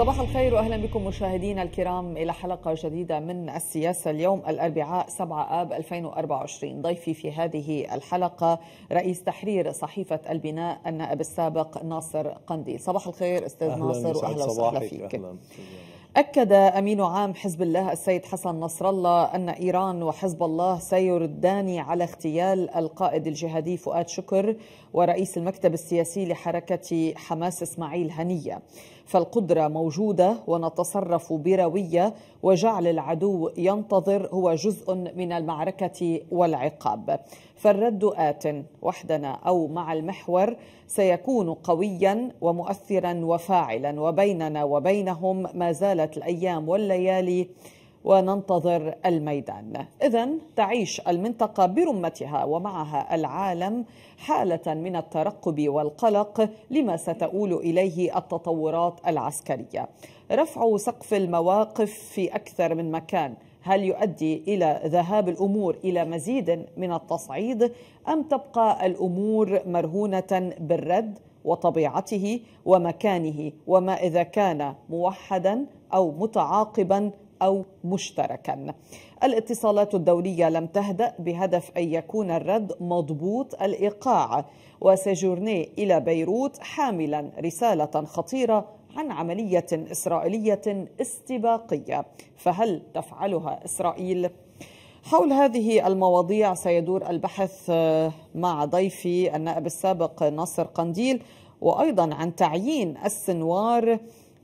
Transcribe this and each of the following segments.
صباح الخير واهلا بكم مشاهدينا الكرام الى حلقه جديده من السياسه اليوم الاربعاء 7 اب 2024 ضيفي في هذه الحلقه رئيس تحرير صحيفه البناء النائب السابق ناصر قنديل صباح الخير استاذ أهلاً ناصر واهلا وسهلا فيك أهلاً. أكد أمين عام حزب الله السيد حسن نصر الله أن إيران وحزب الله سيردان على اغتيال القائد الجهادي فؤاد شكر ورئيس المكتب السياسي لحركة حماس إسماعيل هنية فالقدرة موجودة ونتصرف بروية وجعل العدو ينتظر هو جزء من المعركة والعقاب فالرد آت وحدنا أو مع المحور سيكون قويا ومؤثرا وفاعلا وبيننا وبينهم ما زالت الأيام والليالي وننتظر الميدان اذا تعيش المنطقه برمتها ومعها العالم حاله من الترقب والقلق لما ستؤول اليه التطورات العسكريه رفع سقف المواقف في اكثر من مكان هل يؤدي الى ذهاب الامور الى مزيد من التصعيد ام تبقى الامور مرهونه بالرد وطبيعته ومكانه وما اذا كان موحدا او متعاقبا او مشتركا. الاتصالات الدوليه لم تهدا بهدف ان يكون الرد مضبوط الايقاع وسيجورني الى بيروت حاملا رساله خطيره عن عملية إسرائيلية استباقية فهل تفعلها إسرائيل؟ حول هذه المواضيع سيدور البحث آه، مع ضيفي النائب السابق ناصر قنديل وأيضا عن تعيين السنوار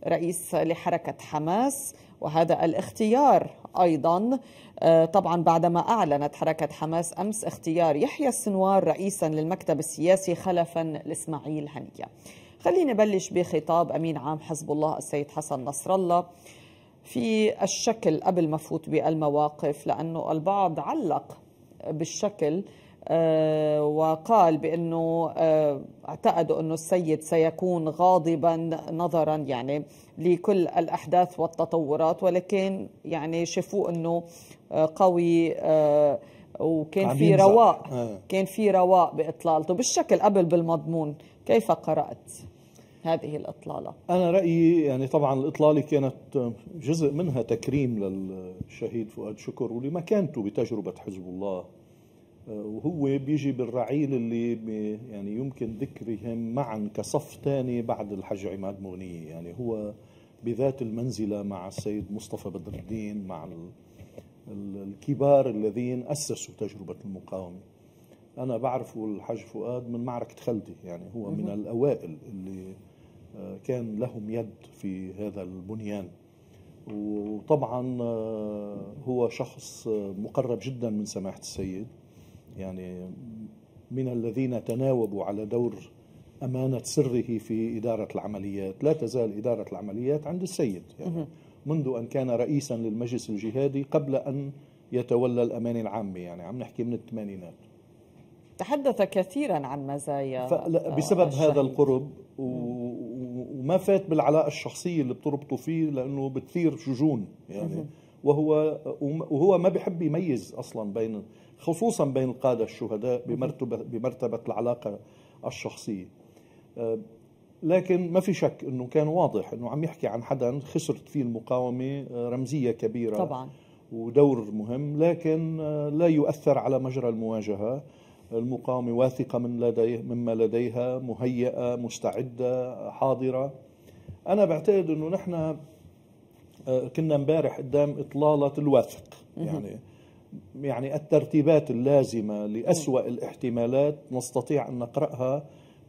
رئيس لحركة حماس وهذا الاختيار أيضا آه، طبعا بعدما أعلنت حركة حماس أمس اختيار يحيى السنوار رئيسا للمكتب السياسي خلفا لإسماعيل هنية خليني بلش بخطاب أمين عام حزب الله السيد حسن نصر الله في الشكل قبل ما فوت بالمواقف لأنه البعض علق بالشكل آه، وقال بأنه آه، اعتقدوا أنه السيد سيكون غاضبا نظرا يعني لكل الأحداث والتطورات ولكن يعني شافوه أنه آه، قوي وكان في رواق كان في رواق باطلالته بالشكل قبل بالمضمون كيف قرات هذه الإطلالة أنا رأيي يعني طبعا الإطلالة كانت جزء منها تكريم للشهيد فؤاد شكر ولمكانته بتجربة حزب الله وهو بيجي بالرعيل اللي يعني يمكن ذكرهم معا كصف ثاني بعد الحج عماد مغنية يعني هو بذات المنزلة مع السيد مصطفى بدر الدين مع الكبار الذين أسسوا تجربة المقاومة أنا بعرف الحاج فؤاد من معركة خلدي يعني هو من الأوائل اللي كان لهم يد في هذا البنيان وطبعا آه، هو شخص آه، مقرب جدا من سماحة السيد يعني من الذين تناوبوا على دور أمانة سره في إدارة العمليات لا تزال إدارة العمليات عند السيد يعني منذ أن كان رئيسا للمجلس الجهادي قبل أن يتولى الأمانة العامة يعني عم نحكي من الثمانينات تحدث كثيرا عن مزايا بسبب الشهيد. هذا القرب و ما فات بالعلاقه الشخصيه اللي بتربطه فيه لانه بتثير شجون يعني وهو وهو ما بحب يميز اصلا بين خصوصا بين القاده الشهداء بمرتبه بمرتبه العلاقه الشخصيه آه، لكن ما في شك انه كان واضح انه عم يحكي عن حدا خسرت فيه المقاومه آه، رمزيه كبيره طبعا ودور مهم لكن آه، لا يؤثر على مجرى المواجهه المقاومة واثقة من لديه مما لديها مهيئة مستعدة حاضرة أنا بعتقد أنه نحن آه، كنا امبارح قدام إطلالة الواثق يعني يعني الترتيبات اللازمة لأسوأ الاحتمالات نستطيع أن نقرأها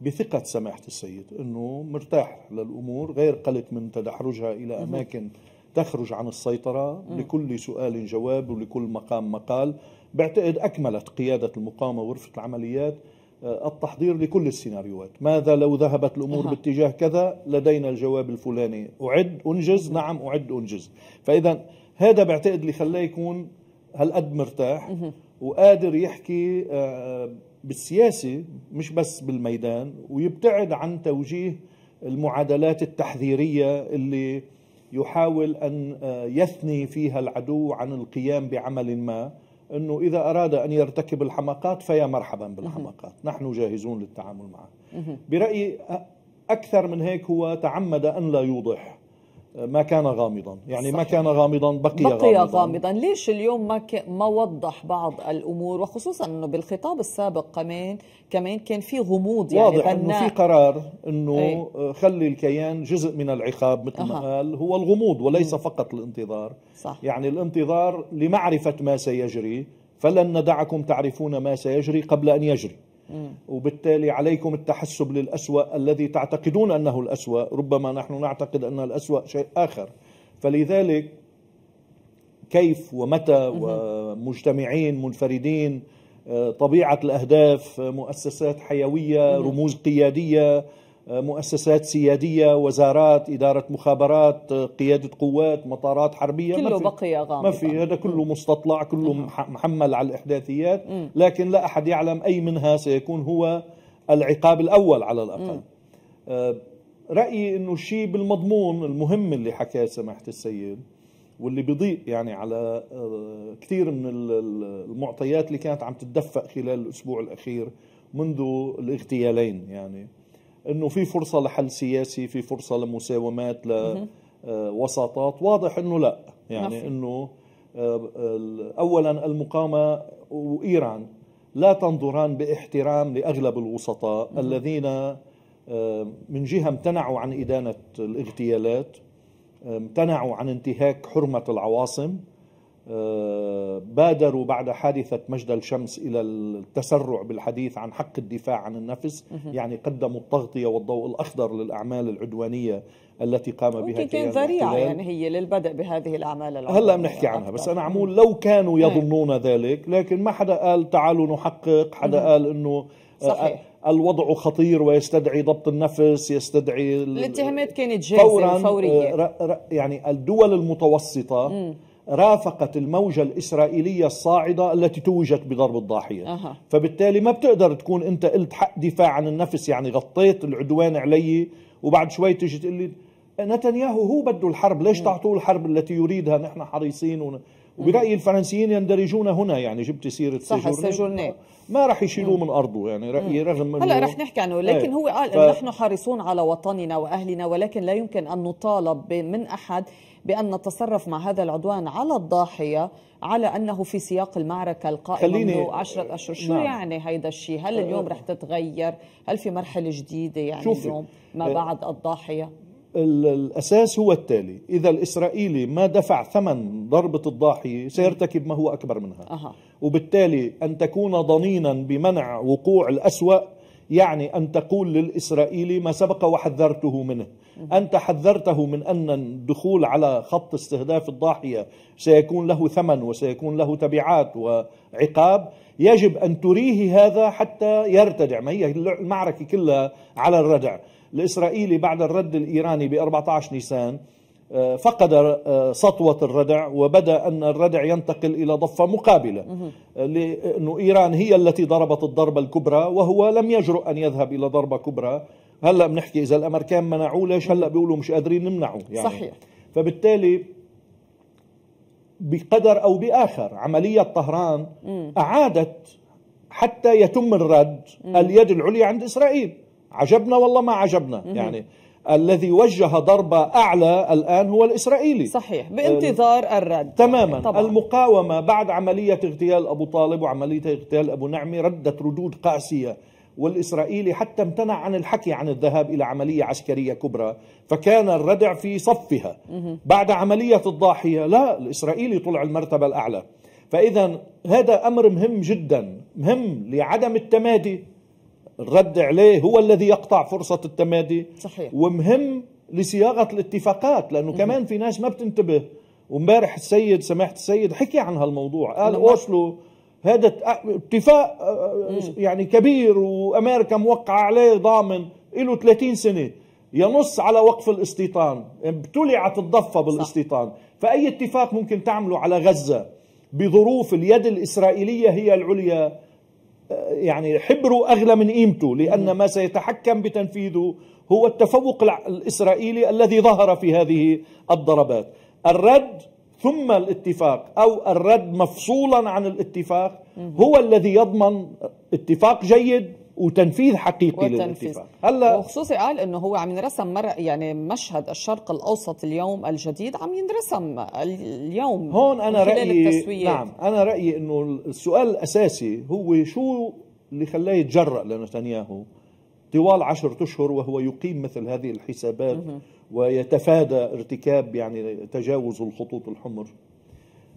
بثقة سماحة السيد أنه مرتاح للأمور غير قلق من تدحرجها إلى أماكن تخرج عن السيطرة لكل سؤال جواب ولكل مقام مقال بعتقد أكملت قيادة المقاومة وغرفة العمليات آه، التحضير لكل السيناريوهات ماذا لو ذهبت الأمور أه. باتجاه كذا لدينا الجواب الفلاني أعد أنجز نعم أعد أنجز فإذا هذا بعتقد اللي خلاه يكون هالقد مرتاح وقادر يحكي آه، بالسياسة مش بس بالميدان ويبتعد عن توجيه المعادلات التحذيرية اللي يحاول أن آه، يثني فيها العدو عن القيام بعمل ما أنه إذا أراد أن يرتكب الحماقات فيا مرحبا بالحماقات نحن جاهزون للتعامل معه برأيي أكثر من هيك هو تعمد أن لا يوضح ما كان غامضا يعني صحيح. ما كان غامضا بقي, بقي غامضا. غامضا ليش اليوم ما ك... ما وضح بعض الامور وخصوصا انه بالخطاب السابق كمان كمان كان في غموض يعني واضح انه في قرار انه أي. خلي الكيان جزء من العقاب مثل ما قال هو الغموض وليس م. فقط الانتظار صح. يعني الانتظار لمعرفه ما سيجري فلن ندعكم تعرفون ما سيجري قبل ان يجري وبالتالي عليكم التحسب للأسوأ الذي تعتقدون أنه الأسوأ ربما نحن نعتقد أن الأسوأ شيء آخر فلذلك كيف ومتى ومجتمعين منفردين آه، طبيعة الأهداف آه، مؤسسات حيوية رموز قيادية مؤسسات سياديه وزارات اداره مخابرات قياده قوات مطارات حربيه كله بقي غامض ما في هذا كله مستطلع كله محمل على الاحداثيات لكن لا احد يعلم اي منها سيكون هو العقاب الاول على الاقل آه، رايي انه الشيء بالمضمون المهم اللي حكاه سماحه السيد واللي بيضيء يعني على آه، كثير من المعطيات اللي كانت عم تتدفق خلال الاسبوع الاخير منذ الاغتيالين يعني انه في فرصه لحل سياسي في فرصه لمساومات لوساطات آه، واضح انه لا يعني انه آه، اولا المقاومه وايران لا تنظران باحترام لاغلب الوسطاء الذين آه، من جهه امتنعوا عن ادانه الاغتيالات امتنعوا عن انتهاك حرمه العواصم آه، بادروا بعد حادثة مجد الشمس إلى التسرع بالحديث عن حق الدفاع عن النفس يعني قدموا التغطية والضوء الأخضر للأعمال العدوانية التي قام بها ممكن كان ذريعة يعني هي للبدء بهذه الأعمال العدوانية هلا بنحكي عنها بس أنا عمول لو كانوا يظنون ذلك لكن ما حدا قال تعالوا نحقق حدا قال أنه آه، آه، صحيح. الوضع خطير ويستدعي ضبط النفس يستدعي الاتهامات كانت جاهزة فورية وفورية يعني الدول المتوسطة م. رافقت الموجة الإسرائيلية الصاعدة التي توجت بضرب الضاحية أه. فبالتالي ما بتقدر تكون أنت قلت حق دفاع عن النفس يعني غطيت العدوان علي وبعد شوي تجي تقول لي نتنياهو هو بده الحرب ليش تعطوه الحرب التي يريدها نحن حريصين وبرأيي الفرنسيين يندرجون هنا يعني جبت سيرة صح سجورني, سجورني. ما راح يشيلوه من ارضه يعني رغم هلا رح نحكي عنه لكن إيه. هو قال آه، ف... نحن حريصون على وطننا واهلنا ولكن لا يمكن ان نطالب من احد بان نتصرف مع هذا العدوان على الضاحيه على انه في سياق المعركه القائمه خليني منذ 10 اشهر شو نعم. يعني هيدا الشيء هل اليوم آه. رح تتغير هل في مرحله جديده يعني اليوم ما آه. بعد الضاحيه الأساس هو التالي إذا الإسرائيلي ما دفع ثمن ضربة الضاحية سيرتكب ما هو أكبر منها أه. وبالتالي أن تكون ضنينا بمنع وقوع الأسوأ يعني أن تقول للإسرائيلي ما سبق وحذرته منه أنت حذرته من أن الدخول على خط استهداف الضاحية سيكون له ثمن وسيكون له تبعات وعقاب يجب أن تريه هذا حتى يرتدع ما هي المعركة كلها على الردع الإسرائيلي بعد الرد الإيراني ب 14 نيسان آه، فقد آه، سطوة الردع وبدأ أن الردع ينتقل إلى ضفة مقابلة آه، لأن إيران هي التي ضربت الضربة الكبرى وهو لم يجرؤ أن يذهب إلى ضربة كبرى هلا بنحكي إذا الأمريكان منعوه ليش هلا بيقولوا مش قادرين نمنعه يعني صحيح فبالتالي بقدر أو بآخر عملية طهران أعادت حتى يتم الرد اليد العليا عند إسرائيل عجبنا والله ما عجبنا يعني الذي وجه ضربة أعلى الآن هو الإسرائيلي صحيح بانتظار الرد تماما طبعا. المقاومة بعد عملية اغتيال أبو طالب وعملية اغتيال أبو نعمي ردت ردود قاسية والإسرائيلي حتى امتنع عن الحكي عن الذهاب إلى عملية عسكرية كبرى فكان الردع في صفها بعد عملية الضاحية لا الإسرائيلي طلع المرتبة الأعلى فإذا هذا أمر مهم جدا مهم لعدم التمادي الرد عليه هو الذي يقطع فرصة التمادي صحيح ومهم لصياغة الاتفاقات لأنه كمان في ناس ما بتنتبه ومبارح السيد سماحة السيد حكي عن هالموضوع قال أوسلو هذا اتفاق آه، آه، يعني كبير وأمريكا موقعة عليه ضامن له 30 سنة ينص على وقف الاستيطان ابتلعت الضفة بالاستيطان فأي اتفاق ممكن تعمله على غزة بظروف اليد الإسرائيلية هي العليا يعني حبره أغلى من قيمته لأن ما سيتحكم بتنفيذه هو التفوق الإسرائيلي الذي ظهر في هذه الضربات الرد ثم الاتفاق أو الرد مفصولا عن الاتفاق هو الذي يضمن اتفاق جيد وتنفيذ حقيقي وتنفيذ. للاتفاق هلا وخصوصي قال انه هو عم ينرسم مر يعني مشهد الشرق الاوسط اليوم الجديد عم ينرسم اليوم هون انا رايي التسويات. نعم انا رايي انه السؤال الاساسي هو شو اللي خلاه يتجرأ لنتنياهو طوال عشرة أشهر وهو يقيم مثل هذه الحسابات ويتفادى ارتكاب يعني تجاوز الخطوط الحمر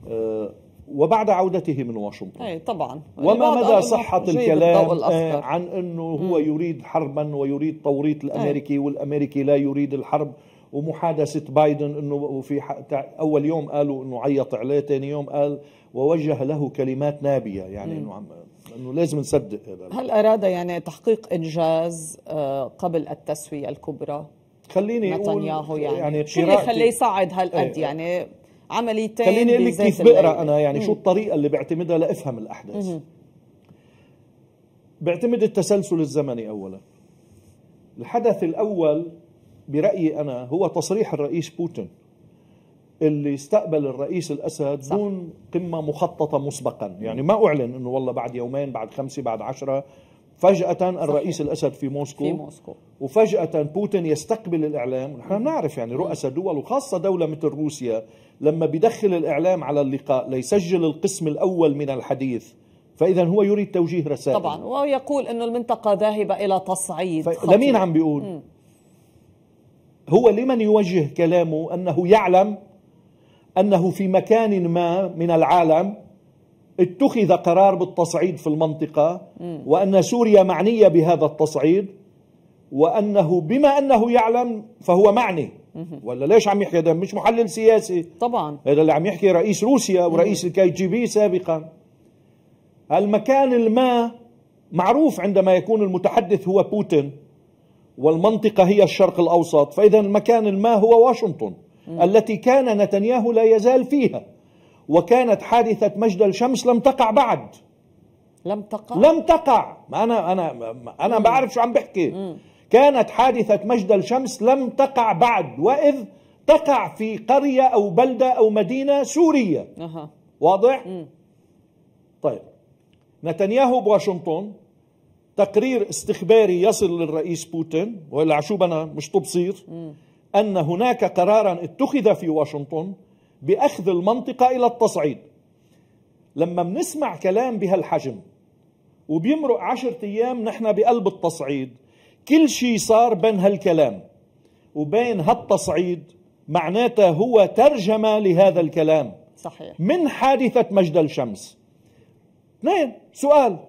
آه، وبعد عودته من واشنطن أي طبعا يعني وما مدى صحة الكلام آه، عن أنه هو م. يريد حربا ويريد توريط الأمريكي أي. والأمريكي لا يريد الحرب ومحادثة بايدن أنه في أول يوم قالوا أنه عيط عليه ثاني يوم قال ووجه له كلمات نابية يعني أنه عم انه لازم نصدق هذا هل اراد يعني تحقيق انجاز آه، قبل التسويه الكبرى خليني نتنياهو يعني, يعني خليه يصعد هالقد إيه، إيه. يعني عمليتين خليني اقول لك كيف بقرا انا يعني مم. شو الطريقه اللي بعتمدها لافهم الاحداث مم. بعتمد التسلسل الزمني اولا الحدث الاول برايي انا هو تصريح الرئيس بوتين اللي استقبل الرئيس الاسد صح. دون قمه مخططه مسبقا يعني ما اعلن انه والله بعد يومين بعد خمسه بعد عشرة فجاه الرئيس صحيح. الاسد في موسكو في موسكو وفجاه بوتين يستقبل الاعلام نحن نعرف يعني رؤساء دول وخاصه دوله مثل روسيا لما بدخل الإعلام على اللقاء ليسجل القسم الأول من الحديث فإذا هو يريد توجيه رسائل طبعا ويقول أنه المنطقة ذاهبة إلى تصعيد لمين عم بيقول؟ م. هو لمن يوجه كلامه أنه يعلم أنه في مكان ما من العالم اتخذ قرار بالتصعيد في المنطقة وأن سوريا معنية بهذا التصعيد وأنه بما أنه يعلم فهو معني ولا ليش عم يحكي هذا مش محلل سياسي طبعا هذا اللي عم يحكي رئيس روسيا ورئيس الكي جي بي سابقا المكان الما معروف عندما يكون المتحدث هو بوتين والمنطقة هي الشرق الأوسط فإذا المكان الما هو واشنطن مم. التي كان نتنياهو لا يزال فيها وكانت حادثة مجد الشمس لم تقع بعد لم تقع لم تقع ما أنا أنا أنا بعرف شو عم بحكي مم. كانت حادثة مجد الشمس لم تقع بعد وإذ تقع في قرية أو بلدة أو مدينة سورية أه. واضح؟ م. طيب نتنياهو بواشنطن تقرير استخباري يصل للرئيس بوتين ولا بنا مش تبصير أن هناك قرارا اتخذ في واشنطن بأخذ المنطقة إلى التصعيد لما بنسمع كلام بهالحجم وبيمرق عشرة أيام نحن بقلب التصعيد كل شيء صار بين هالكلام وبين هالتصعيد معناته هو ترجمة لهذا الكلام صحيح من حادثة مجد الشمس اثنين سؤال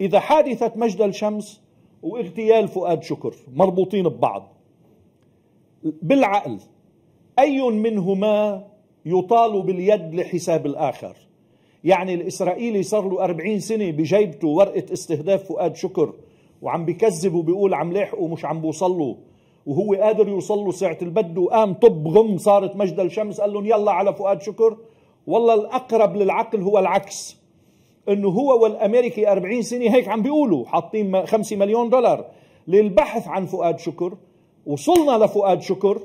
إذا حادثة مجد الشمس واغتيال فؤاد شكر مربوطين ببعض بالعقل أي منهما يطال باليد لحساب الآخر يعني الإسرائيلي صار له أربعين سنة بجيبته ورقة استهداف فؤاد شكر وعم بكذب وبيقول عم لاحقوا مش عم بوصلوا وهو قادر يوصل ساعة البد وقام طب غم صارت مجد الشمس قال لهم يلا على فؤاد شكر والله الأقرب للعقل هو العكس انه هو والامريكي 40 سنه هيك عم بيقولوا حاطين 5 مليون دولار للبحث عن فؤاد شكر وصلنا لفؤاد شكر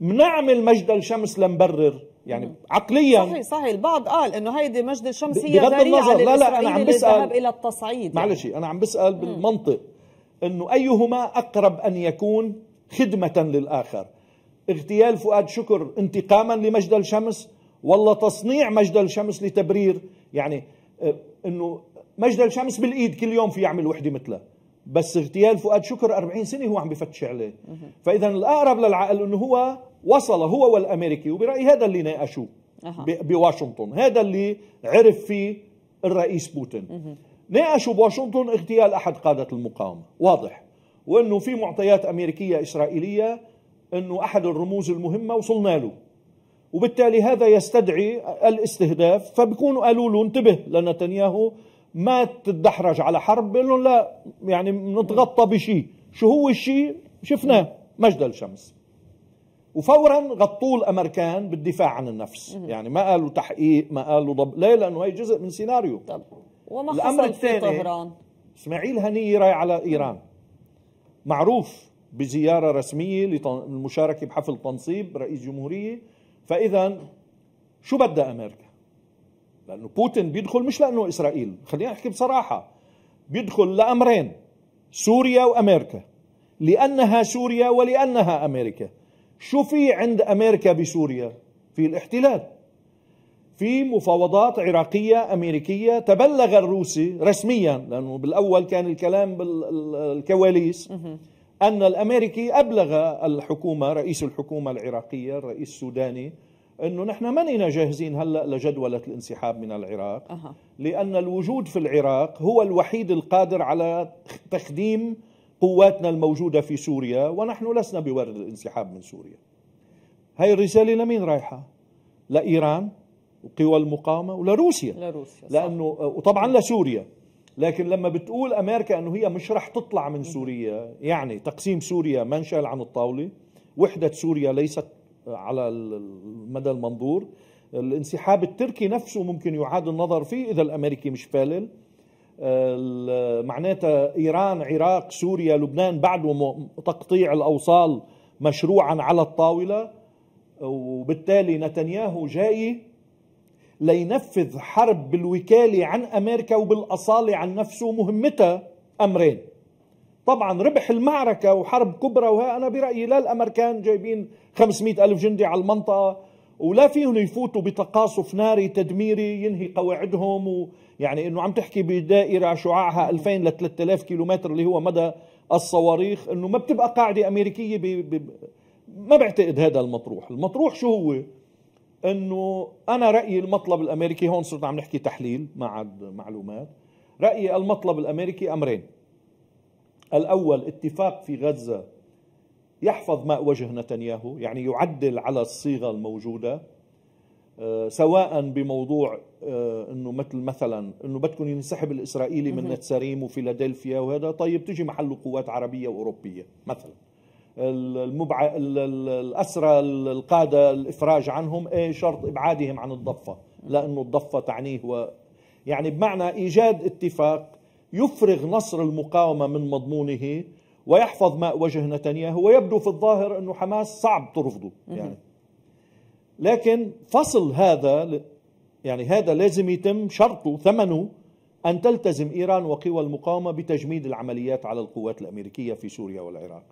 بنعمل مجد الشمس لنبرر يعني عقليا صحيح صحيح البعض قال انه هيدي مجد الشمس هي بغض النظر لا لا انا عم بسال الى التصعيد يعني. معلش يعني. انا عم بسال بالمنطق انه ايهما اقرب ان يكون خدمه للاخر اغتيال فؤاد شكر انتقاما لمجد الشمس ولا تصنيع مجد الشمس لتبرير يعني آه، انه مجد الشمس بالايد كل يوم في يعمل وحده مثله بس اغتيال فؤاد شكر 40 سنه هو عم بفتش عليه فاذا الاقرب للعقل انه هو وصل هو والامريكي وبرايي هذا اللي ناقشوه بواشنطن هذا اللي عرف فيه الرئيس بوتين ناقشوا بواشنطن اغتيال احد قاده المقاومه واضح وانه في معطيات امريكيه اسرائيليه انه احد الرموز المهمه وصلنا له وبالتالي هذا يستدعي الاستهداف فبكونوا قالوا له انتبه لنتنياهو ما تتدحرج على حرب بيقول لهم لا يعني نتغطى بشيء شو هو الشيء شفناه مجد الشمس وفورا غطوه الامريكان بالدفاع عن النفس يعني ما قالوا تحقيق ما قالوا ضب ليه لانه هي جزء من سيناريو طب وما الامر الثاني اسماعيل هنيه راي على ايران معروف بزياره رسميه للمشاركه بحفل تنصيب رئيس جمهوريه فاذا شو بدها امريكا لانه بوتين بيدخل مش لانه اسرائيل خلينا نحكي بصراحه بيدخل لامرين سوريا وامريكا لانها سوريا ولانها امريكا شو في عند امريكا بسوريا في الاحتلال في مفاوضات عراقية أمريكية تبلغ الروسي رسميا لأنه بالأول كان الكلام بالكواليس أن الأمريكي أبلغ الحكومة رئيس الحكومة العراقية الرئيس السوداني انه نحن مننا جاهزين هلا لجدوله الانسحاب من العراق أه. لان الوجود في العراق هو الوحيد القادر على تخديم قواتنا الموجوده في سوريا ونحن لسنا بورد الانسحاب من سوريا هاي الرساله لمين رايحه لايران وقوى المقاومه ولروسيا لروسيا صح. لانه وطبعا لسوريا لكن لما بتقول امريكا انه هي مش رح تطلع من سوريا يعني تقسيم سوريا منشأ عن الطاوله وحده سوريا ليست على المدى المنظور الانسحاب التركي نفسه ممكن يعاد النظر فيه اذا الامريكي مش فالل معناتها ايران عراق سوريا لبنان بعد تقطيع الاوصال مشروعا على الطاوله وبالتالي نتنياهو جاي لينفذ حرب بالوكاله عن امريكا وبالاصاله عن نفسه مهمتها امرين طبعا ربح المعركة وحرب كبرى وها أنا برأيي لا الأمريكان جايبين 500 ألف جندي على المنطقة ولا فيهم يفوتوا بتقاصف ناري تدميري ينهي قواعدهم ويعني انه عم تحكي بدائره شعاعها 2000 ل 3000 كيلومتر اللي هو مدى الصواريخ انه ما بتبقى قاعده امريكيه ب... ب... ما بعتقد هذا المطروح، المطروح شو هو؟ انه انا رايي المطلب الامريكي هون صرنا عم نحكي تحليل ما عاد معلومات، رايي المطلب الامريكي امرين، الأول اتفاق في غزة يحفظ ماء وجه نتنياهو يعني يعدل على الصيغة الموجودة آه، سواء بموضوع آه، انه مثل مثلا انه بدكم ينسحب الاسرائيلي من نتساريم وفيلادلفيا وهذا طيب تجي محله قوات عربيه واوروبيه مثلا المبع... الاسرى القاده الافراج عنهم ايه شرط ابعادهم عن الضفه لانه الضفه تعنيه و... يعني بمعنى ايجاد اتفاق يفرغ نصر المقاومة من مضمونه ويحفظ ماء وجه نتنياهو ويبدو في الظاهر أنه حماس صعب ترفضه يعني لكن فصل هذا يعني هذا لازم يتم شرطه ثمنه أن تلتزم إيران وقوى المقاومة بتجميد العمليات على القوات الأمريكية في سوريا والعراق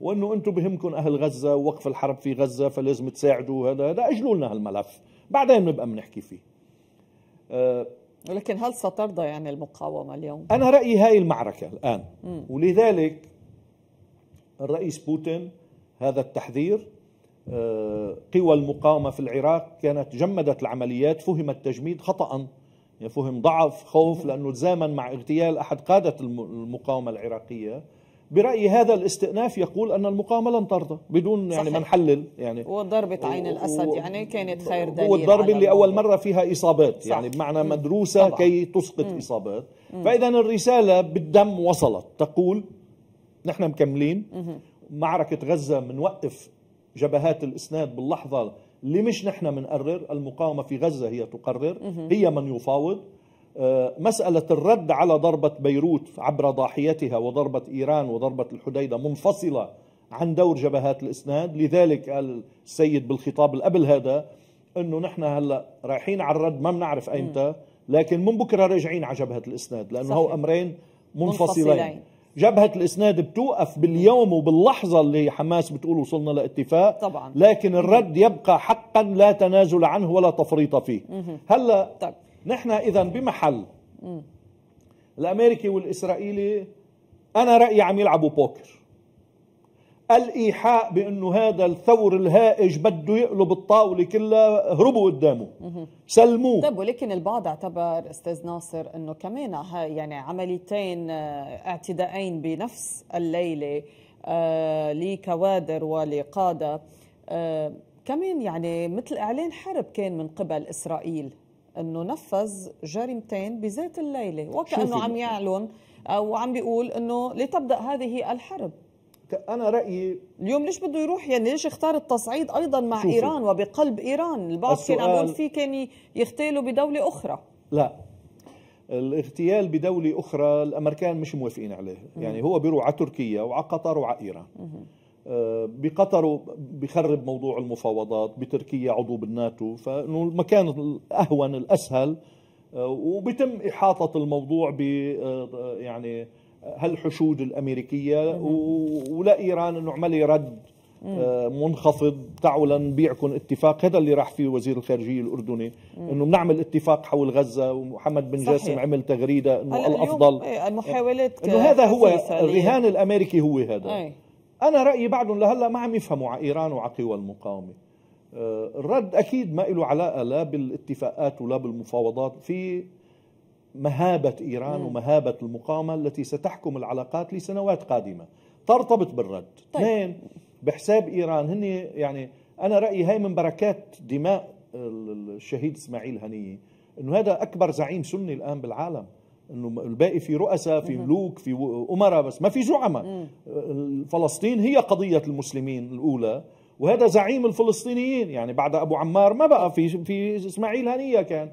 وأنه أنتم بهمكم أهل غزة ووقف الحرب في غزة فلازم تساعدوا هذا هذا أجلوا لنا هالملف بعدين بنبقى بنحكي فيه آه، ولكن هل سترضى يعني المقاومة اليوم؟ أنا رأيي هاي المعركة الآن م. ولذلك الرئيس بوتين هذا التحذير آه، قوى المقاومة في العراق كانت جمدت العمليات فهم التجميد خطأ يعني فهم ضعف خوف لأنه تزامن مع اغتيال أحد قادة المقاومة العراقية برأي هذا الاستئناف يقول أن المقاومة لن ترضى بدون يعني ما نحلل يعني وضربة عين الأسد يعني و... يعني كانت خير دليل والضربة اللي أول مرة فيها إصابات صح. يعني بمعنى مدروسة طبعا. كي تسقط مم. إصابات فإذا الرسالة بالدم وصلت تقول نحن مكملين مم. معركة غزة منوقف جبهات الإسناد باللحظة اللي مش نحن منقرر المقاومة في غزة هي تقرر مم. هي من يفاوض آه، مسألة الرد على ضربة بيروت عبر ضاحيتها وضربة إيران وضربة الحديدة منفصلة عن دور جبهات الإسناد لذلك قال السيد بالخطاب قبل هذا أنه نحن هلأ رايحين على الرد ما بنعرف أيمتى لكن من بكرة راجعين على جبهة الإسناد لأنه هو أمرين منفصلين, منفصلين. جبهة الإسناد بتوقف باليوم وباللحظة اللي حماس بتقول وصلنا لاتفاق طبعا. لكن الرد يبقى حقا لا تنازل عنه ولا تفريط فيه هلا طيب. نحن اذا بمحل الامريكي والاسرائيلي انا رايي عم يلعبوا بوكر الايحاء بانه هذا الثور الهائج بده يقلب الطاوله كلها هربوا قدامه سلموه طيب ولكن البعض اعتبر استاذ ناصر انه كمان يعني عمليتين آه، اعتداءين بنفس الليله آه لكوادر ولقاده آه كمان يعني مثل اعلان حرب كان من قبل اسرائيل انه نفذ جريمتين بذات الليله وكانه عم يعلن او عم بيقول انه لتبدا هذه الحرب انا رايي اليوم ليش بده يروح يعني ليش اختار التصعيد ايضا مع شوفي. ايران وبقلب ايران البعض كان عم يقول في كان يغتالوا بدوله اخرى لا الاغتيال بدولة أخرى الأمريكان مش موافقين عليه يعني هو بيروح على تركيا وعلى قطر وعلى إيران بقطر بخرب موضوع المفاوضات بتركيا عضو بالناتو فانه المكان الاهون الاسهل وبتم احاطه الموضوع ب يعني هالحشود الامريكيه ولا ايران انه عملي رد منخفض تعالوا لنبيعكم اتفاق هذا اللي راح فيه وزير الخارجيه الاردني انه بنعمل اتفاق حول غزه ومحمد بن صحيح. جاسم عمل تغريده انه الافضل المحاولات انه هذا هو الرهان الامريكي هو هذا أي. أنا رأيي بعدهم لهلا ما عم يفهموا على إيران وعلى قوى المقاومة آه، الرد أكيد ما له علاقة لا بالاتفاقات ولا بالمفاوضات في مهابة إيران ومهابة المقاومة التي ستحكم العلاقات لسنوات قادمة ترتبط بالرد طيب. اثنين بحساب إيران هن يعني أنا رأيي هاي من بركات دماء الشهيد إسماعيل هنية أنه هذا أكبر زعيم سني الآن بالعالم انه الباقي في رؤساء في ملوك في امراء بس ما في زعماء فلسطين هي قضيه المسلمين الاولى وهذا زعيم الفلسطينيين يعني بعد ابو عمار ما بقى في في اسماعيل هنيه كان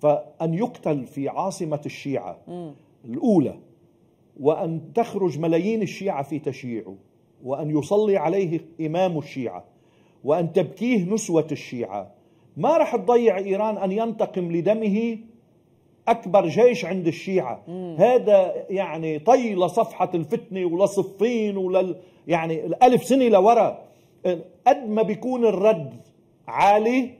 فان يقتل في عاصمه الشيعه الاولى وان تخرج ملايين الشيعه في تشييعه وان يصلي عليه امام الشيعه وان تبكيه نسوه الشيعه ما راح تضيع ايران ان ينتقم لدمه أكبر جيش عند الشيعة مم. هذا يعني طي لصفحة الفتنة ولصفين ولل يعني الألف سنة لورا قد ما بيكون الرد عالي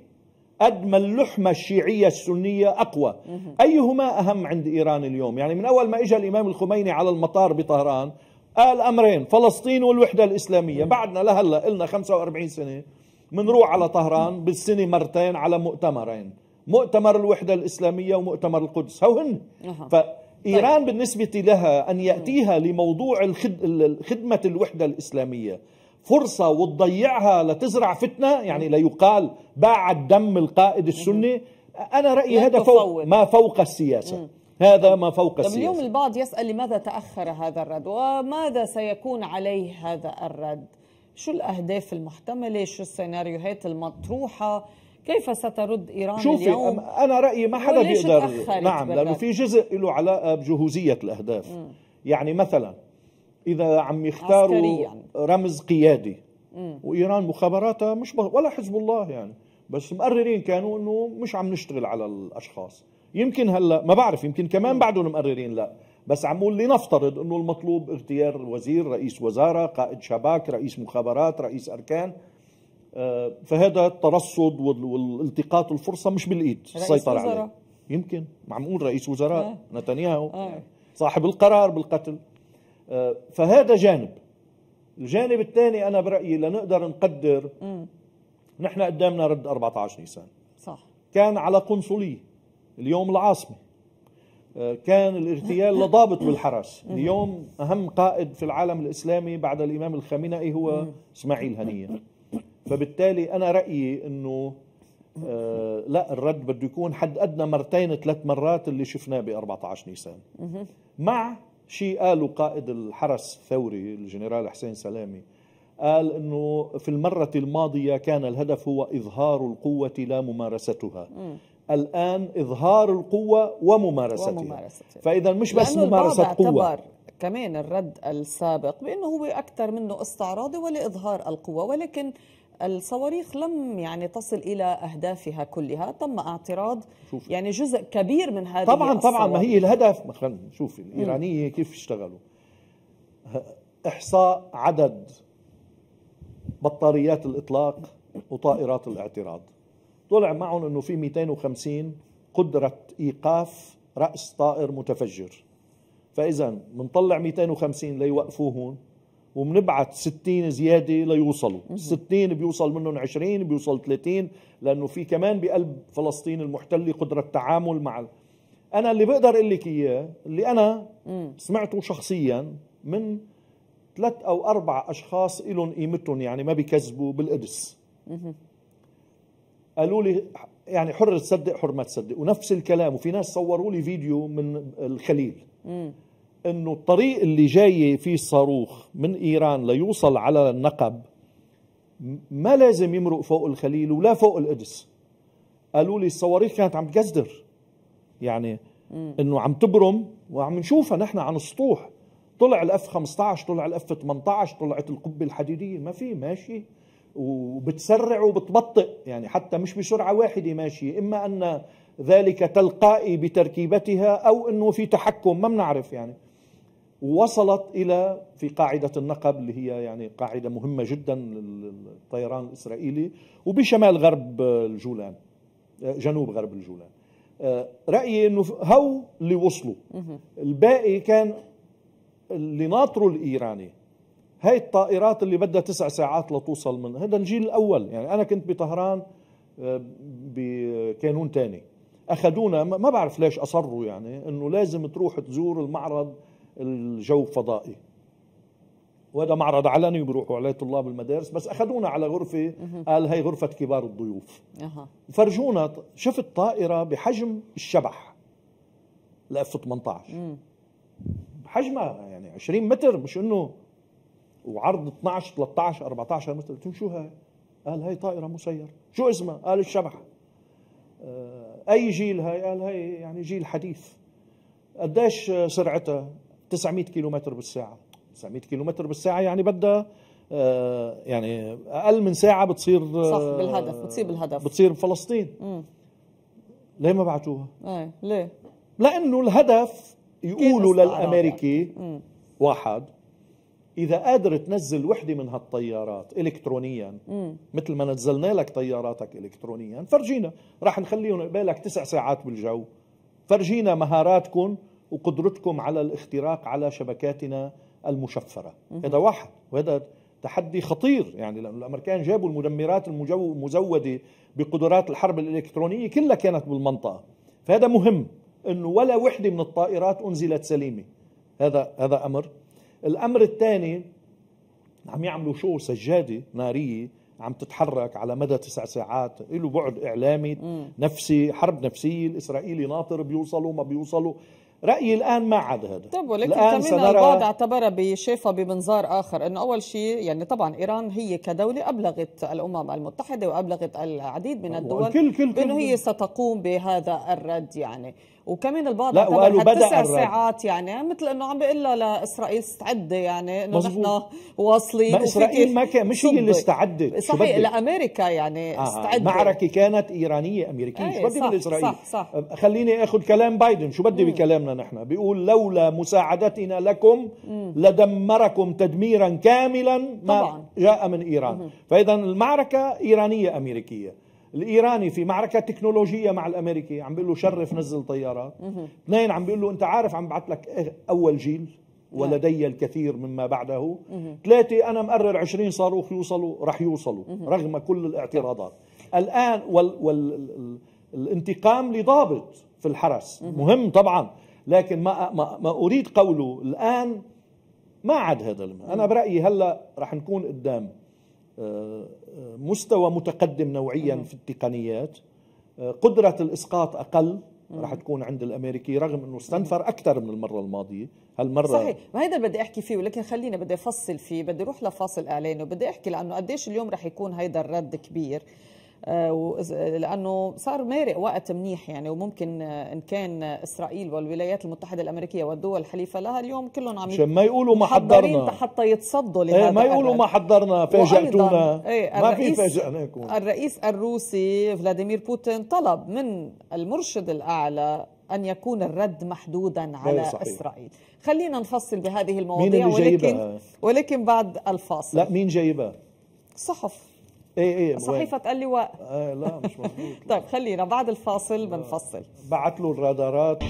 قد ما اللحمة الشيعية السنية أقوى مم. أيهما أهم عند إيران اليوم يعني من أول ما إجا الإمام الخميني على المطار بطهران قال أمرين فلسطين والوحدة الإسلامية مم. بعدنا لهلا قلنا 45 سنة بنروح على طهران بالسنة مرتين على مؤتمرين مؤتمر الوحدة الإسلامية ومؤتمر القدس هوهن فإيران طيب. بالنسبة لها أن يأتيها لموضوع خدمة الوحدة الإسلامية فرصة وتضيعها لتزرع فتنة يعني ليقال باعت دم القائد السني أنا رأيي هذا فوق ما فوق السياسة م. هذا طيب. ما فوق طيب، السياسة اليوم البعض يسأل لماذا تأخر هذا الرد وماذا سيكون عليه هذا الرد شو الأهداف المحتملة شو السيناريوهات المطروحة كيف سترد ايران شوفي اليوم؟ انا رايي ما حدا بيقدر نعم لانه في جزء له علاقه بجهوزيه الاهداف م. يعني مثلا اذا عم يختاروا عسكرياً. رمز قيادي م. وايران مخابراتها مش ب... ولا حزب الله يعني بس مقررين كانوا انه مش عم نشتغل على الاشخاص يمكن هلا ما بعرف يمكن كمان بعدهم مقررين لا بس عم اقول لنفترض انه المطلوب اغتيال وزير رئيس وزاره قائد شباك رئيس مخابرات رئيس اركان آه، فهذا الترصد والالتقاط الفرصة مش بالإيد السيطرة عليه يمكن معمول رئيس وزراء آه. نتنياهو آه. صاحب القرار بالقتل آه، فهذا جانب الجانب الثاني أنا برأيي لنقدر نقدر م. نحن قدامنا رد 14 نيسان صح كان على قنصلية اليوم العاصمة آه، كان الارتيال لضابط بالحرس اليوم أهم قائد في العالم الإسلامي بعد الإمام الخامنئي هو إسماعيل هنية فبالتالي انا رايي انه آه لا الرد بده يكون حد ادنى مرتين ثلاث مرات اللي شفناه ب 14 نيسان مع شيء قاله قائد الحرس الثوري الجنرال حسين سلامي قال انه في المره الماضيه كان الهدف هو اظهار القوه لا ممارستها الان اظهار القوه وممارستها, وممارستها. فاذا مش بس ممارسه قوه اعتبر كمان الرد السابق بانه هو اكثر منه استعراضي ولاظهار القوه ولكن الصواريخ لم يعني تصل الى اهدافها كلها تم اعتراض شوفي. يعني جزء كبير من هذه طبعا الصواريخ. طبعا ما هي الهدف شوف الايرانيه كيف اشتغلوا احصاء عدد بطاريات الاطلاق وطائرات الاعتراض طلع معهم انه في 250 قدره ايقاف راس طائر متفجر فاذا بنطلع 250 ليوقفوه هون وبنبعت 60 زيادة ليوصلوا 60 بيوصل منهم 20 بيوصل 30 لأنه في كمان بقلب فلسطين المحتلة قدرة تعامل مع أنا اللي بقدر أقول لك إياه اللي أنا سمعته شخصيا من ثلاث أو أربع أشخاص لهم قيمتهم يعني ما بيكذبوا بالقدس قالوا لي يعني حر تصدق حر ما تصدق ونفس الكلام وفي ناس صوروا لي فيديو من الخليل انه الطريق اللي جاي فيه الصاروخ من ايران ليوصل على النقب ما لازم يمرق فوق الخليل ولا فوق القدس قالوا لي الصواريخ كانت عم تجزدر يعني انه عم تبرم وعم نشوفها نحن عن السطوح طلع الاف 15 طلع الاف 18 طلعت القبه الحديديه ما في ماشي وبتسرع وبتبطئ يعني حتى مش بسرعه واحده ماشي اما ان ذلك تلقائي بتركيبتها او انه في تحكم ما بنعرف يعني وصلت الى في قاعده النقب اللي هي يعني قاعده مهمه جدا للطيران الاسرائيلي وبشمال غرب الجولان آه، جنوب غرب الجولان آه، رايي انه هو اللي وصلوا الباقي كان اللي ناطروا الايراني هاي الطائرات اللي بدها تسع ساعات لتوصل من هذا الجيل الاول يعني انا كنت بطهران آه، بكانون تاني اخذونا ما بعرف ليش اصروا يعني انه لازم تروح تزور المعرض الجو فضائي وهذا معرض علني بيروحوا عليه طلاب المدارس بس اخذونا على غرفه قال هي غرفه كبار الضيوف فرجونا شفت طائره بحجم الشبح الاف 18 حجمها يعني 20 متر مش انه وعرض 12 13 14 متر قلت شو هاي؟ قال هي طائره مسيره شو اسمها؟ قال الشبح آه، اي جيل هاي؟ قال هي يعني جيل حديث قديش سرعتها؟ 900 كيلومتر بالساعة 900 كيلومتر بالساعة يعني بدها آه، يعني أقل من ساعة بتصير صح بالهدف بتصير بالهدف بتصير بفلسطين مم. ليه ما بعتوها؟ ايه ليه؟ لأنه الهدف يقولوا للأمريكي واحد إذا قادر تنزل وحدة من هالطيارات إلكترونيا مم. مثل ما نزلنا لك طياراتك إلكترونيا فرجينا راح نخليهم قبالك تسع ساعات بالجو فرجينا مهاراتكم وقدرتكم على الاختراق على شبكاتنا المشفره هذا واحد وهذا تحدي خطير يعني لأن الأمريكان جابوا المدمرات المزودة بقدرات الحرب الإلكترونية كلها كانت بالمنطقة فهذا مهم أنه ولا وحدة من الطائرات أنزلت سليمة هذا هذا أمر الأمر الثاني عم يعملوا شو سجادة نارية عم تتحرك على مدى تسع ساعات له بعد إعلامي م. نفسي حرب نفسية الإسرائيلي ناطر بيوصلوا ما بيوصلوا رايي الان ما عاد هذا طيب ولكن الآن سنرى البعض اعتبر بشافة بمنظار اخر انه اول شيء يعني طبعا ايران هي كدوله ابلغت الامم المتحده وابلغت العديد من الدول كل كل انه هي ستقوم بهذا الرد يعني وكمان البعض لا وقالوا بدا تسع ساعات يعني مثل انه عم بيقول لاسرائيل استعدي يعني انه نحن واصلين ما اسرائيل ما كان مش هي اللي استعدت صحيح لامريكا يعني آه،, آه استعدت معركه كانت ايرانيه امريكيه شو إيه، بدي من اسرائيل صح صح خليني اخذ كلام بايدن شو بدي بكلامنا نحن بيقول لولا مساعدتنا لكم مم. لدمركم تدميرا كاملا ما طبعا. جاء من ايران فاذا المعركه ايرانيه امريكيه الايراني في معركه تكنولوجيه مع الامريكي عم بيقول له شرف نزل طيارات اثنين عم بيقول له انت عارف عم بعت لك اول جيل نعم. ولدي الكثير مما بعده ثلاثة أنا مقرر عشرين صاروخ يوصلوا رح يوصلوا رغم كل الاعتراضات الآن والانتقام لضابط في الحرس مهم طبعا لكن ما, ما, ما أريد قوله الآن ما عاد هذا أنا برأيي هلأ رح نكون قدام آه، مستوى متقدم نوعيا في التقنيات آه، قدرة الإسقاط أقل راح تكون عند الامريكي رغم انه استنفر اكثر من المره الماضيه هالمره صحيح ما هيدا اللي بدي احكي فيه ولكن خليني بدي افصل فيه بدي اروح لفاصل اعلاني وبدي احكي لانه قديش اليوم راح يكون هيدا الرد كبير آه، لانه صار مارق وقت منيح يعني وممكن آه، ان كان اسرائيل والولايات المتحده الامريكيه والدول الحليفه لها اليوم كلهم عم عشان ما يقولوا ما حضرنا حتى يتصدوا إيه، لهذا ما يقولوا ما حضرنا فاجأتونا إيه، ما في فاجأناكم الرئيس الروسي فلاديمير بوتين طلب من المرشد الاعلى أن يكون الرد محدودا إيه، على صحيح. إسرائيل خلينا نفصل بهذه المواضيع ولكن, ولكن بعد الفاصل لا مين جايبها؟ صحف ايه ايه صحيفه اللواء لي وقت ايه لا مش مضبوط طيب خلينا بعد الفاصل آه، بنفصل بعت له الرادارات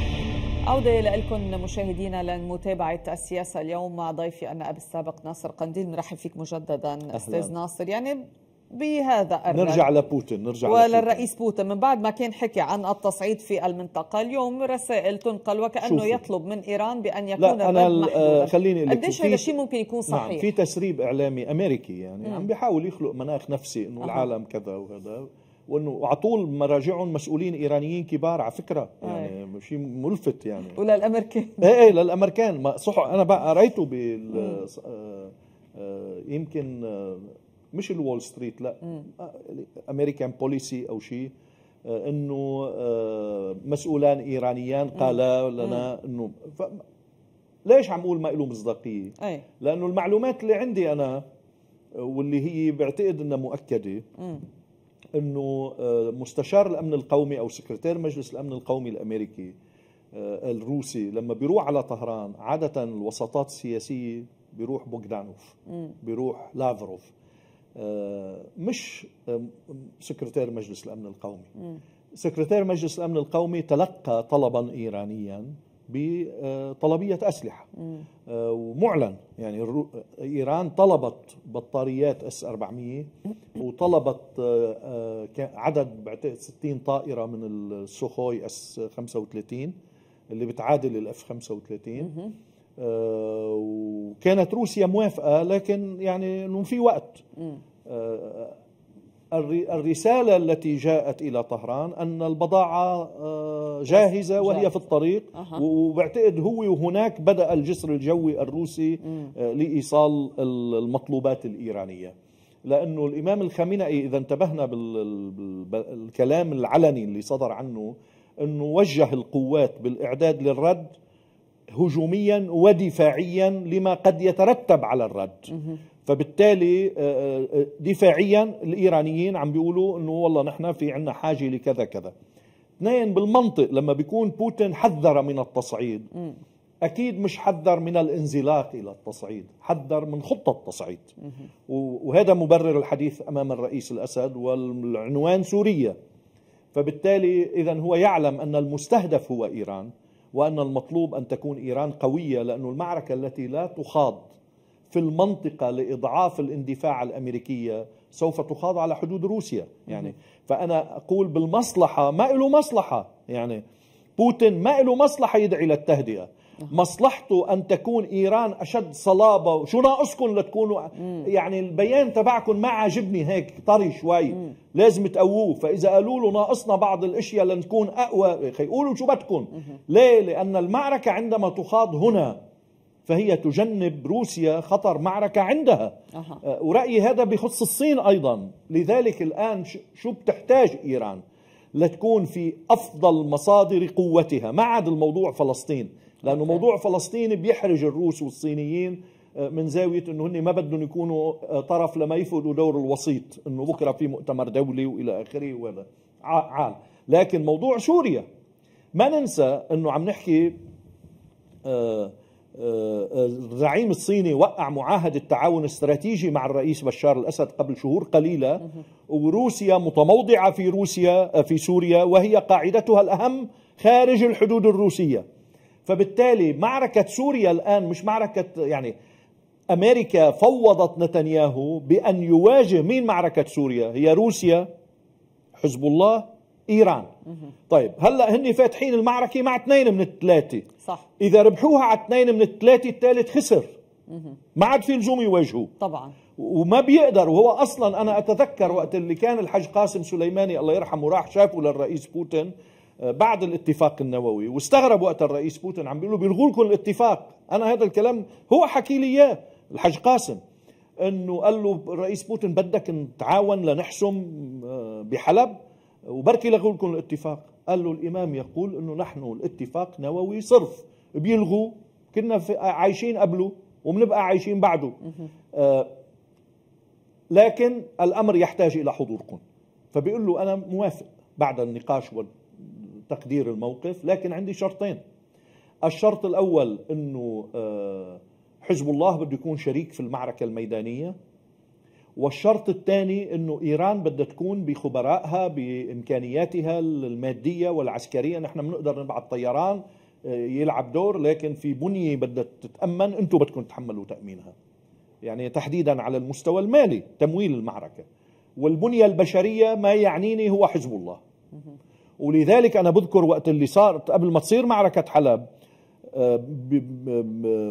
عودة لكم مشاهدينا لمتابعة السياسة اليوم مع ضيفي أنا أبي السابق ناصر قنديل نرحب فيك مجددا أستاذ ناصر يعني بهذا الرد نرجع لبوتين نرجع وللرئيس بوتين من بعد ما كان حكي عن التصعيد في المنطقة اليوم رسائل تنقل وكأنه شوفي. يطلب من إيران بأن يكون لا أنا آه، خليني خليني قديش هذا الشيء ممكن يكون نعم، صحيح نعم في تسريب إعلامي أمريكي يعني مم. عم بيحاول يخلق مناخ نفسي إنه أه. العالم كذا وهذا وانه على طول مراجعهم مسؤولين ايرانيين كبار على فكره يعني شيء ملفت يعني وللامريكان ايه ايه للامريكان صح انا بقى قريته بال آه، آه، يمكن مش الول ستريت لا آه، امريكان بوليسي او شيء آه، انه آه، مسؤولان ايرانيان قالا لنا انه ليش عم اقول ما له مصداقيه؟ لانه المعلومات اللي عندي انا واللي هي بعتقد انها مؤكده انه مستشار الامن القومي او سكرتير مجلس الامن القومي الامريكي الروسي لما بيروح على طهران عاده الوساطات السياسيه بيروح بوغدانوف بيروح لافروف آه، مش آه، سكرتير مجلس الامن القومي سكرتير مجلس الامن القومي تلقى طلبا ايرانيا بطلبيه اسلحه آه، ومعلن يعني ايران طلبت بطاريات اس 400 وطلبت عدد بعتقد 60 طائره من السوخوي اس 35 اللي بتعادل الاف 35 آه، وكانت روسيا موافقه لكن يعني انه في وقت آه، آه، الرساله التي جاءت الى طهران ان البضاعه جاهزه وهي في الطريق وبعتقد هو وهناك بدا الجسر الجوي الروسي لايصال المطلوبات الايرانيه لانه الامام الخامنئي اذا انتبهنا بالكلام العلني اللي صدر عنه انه وجه القوات بالاعداد للرد هجوميا ودفاعيا لما قد يترتب على الرد فبالتالي آه، آه، آه، دفاعيا الايرانيين عم بيقولوا انه والله نحن في عندنا حاجه لكذا كذا اثنين بالمنطق لما بيكون بوتين حذر من التصعيد اكيد مش حذر من الانزلاق الى التصعيد حذر من خطه التصعيد وهذا مبرر الحديث امام الرئيس الاسد والعنوان سوريا فبالتالي اذا هو يعلم ان المستهدف هو ايران وأن المطلوب أن تكون إيران قوية لأن المعركة التي لا تخاض في المنطقة لإضعاف الاندفاع الأمريكية سوف تخاض على حدود روسيا يعني فأنا أقول بالمصلحة ما له مصلحة يعني بوتين ما له مصلحة يدعي للتهدئة مصلحته أن تكون إيران أشد صلابة وشو ناقصكم لتكونوا يعني البيان تبعكم ما عاجبني هيك طري شوي لازم تقووه فإذا قالوا له ناقصنا بعض الأشياء لنكون أقوى يقولوا شو بدكم ليه لأن المعركة عندما تخاض هنا فهي تجنب روسيا خطر معركة عندها أه. ورأيي هذا بخص الصين أيضا لذلك الآن شو بتحتاج إيران لتكون في أفضل مصادر قوتها ما عاد الموضوع فلسطين لانه موضوع فلسطين بيحرج الروس والصينيين آه، من زاويه انه هن ما بدهم يكونوا آه، طرف لما يفقدوا دور الوسيط انه بكره في مؤتمر دولي والى اخره ولا عال لكن موضوع سوريا ما ننسى انه عم نحكي الزعيم آه، الصيني وقع معاهدة تعاون استراتيجي مع الرئيس بشار الأسد قبل شهور قليلة وروسيا متموضعة في روسيا في سوريا وهي قاعدتها الأهم خارج الحدود الروسية فبالتالي معركة سوريا الآن مش معركة يعني أمريكا فوضت نتنياهو بأن يواجه مين معركة سوريا هي روسيا حزب الله إيران طيب هلا هن فاتحين المعركة مع اثنين من الثلاثة صح إذا ربحوها على اثنين من الثلاثة الثالث خسر ما عاد في لزوم يواجهوه طبعا وما بيقدر وهو اصلا انا اتذكر وقت اللي كان الحاج قاسم سليماني الله يرحمه راح شافه للرئيس بوتين آه، بعد الاتفاق النووي واستغرب وقت الرئيس بوتين عم بيقولوا بيلغوا لكم الاتفاق انا هذا الكلام هو حكي لي اياه الحاج قاسم انه قال له الرئيس بوتين بدك نتعاون لنحسم آه، بحلب وبركي لغوا لكم الاتفاق قال له الامام يقول انه نحن الاتفاق نووي صرف بيلغوا كنا عايشين قبله وبنبقى عايشين بعده آه لكن الامر يحتاج الى حضوركم فبيقول له انا موافق بعد النقاش وال تقدير الموقف لكن عندي شرطين الشرط الأول أنه آه، حزب الله بده يكون شريك في المعركة الميدانية والشرط الثاني أنه إيران بدها تكون بخبرائها بإمكانياتها المادية والعسكرية نحن بنقدر نبعث طيران آه، يلعب دور لكن في بنية بدها تتأمن أنتم بدكم تتحملوا تأمينها يعني تحديدا على المستوى المالي تمويل المعركة والبنية البشرية ما يعنيني هو حزب الله ولذلك أنا بذكر وقت اللي صار قبل ما تصير معركة حلب آه،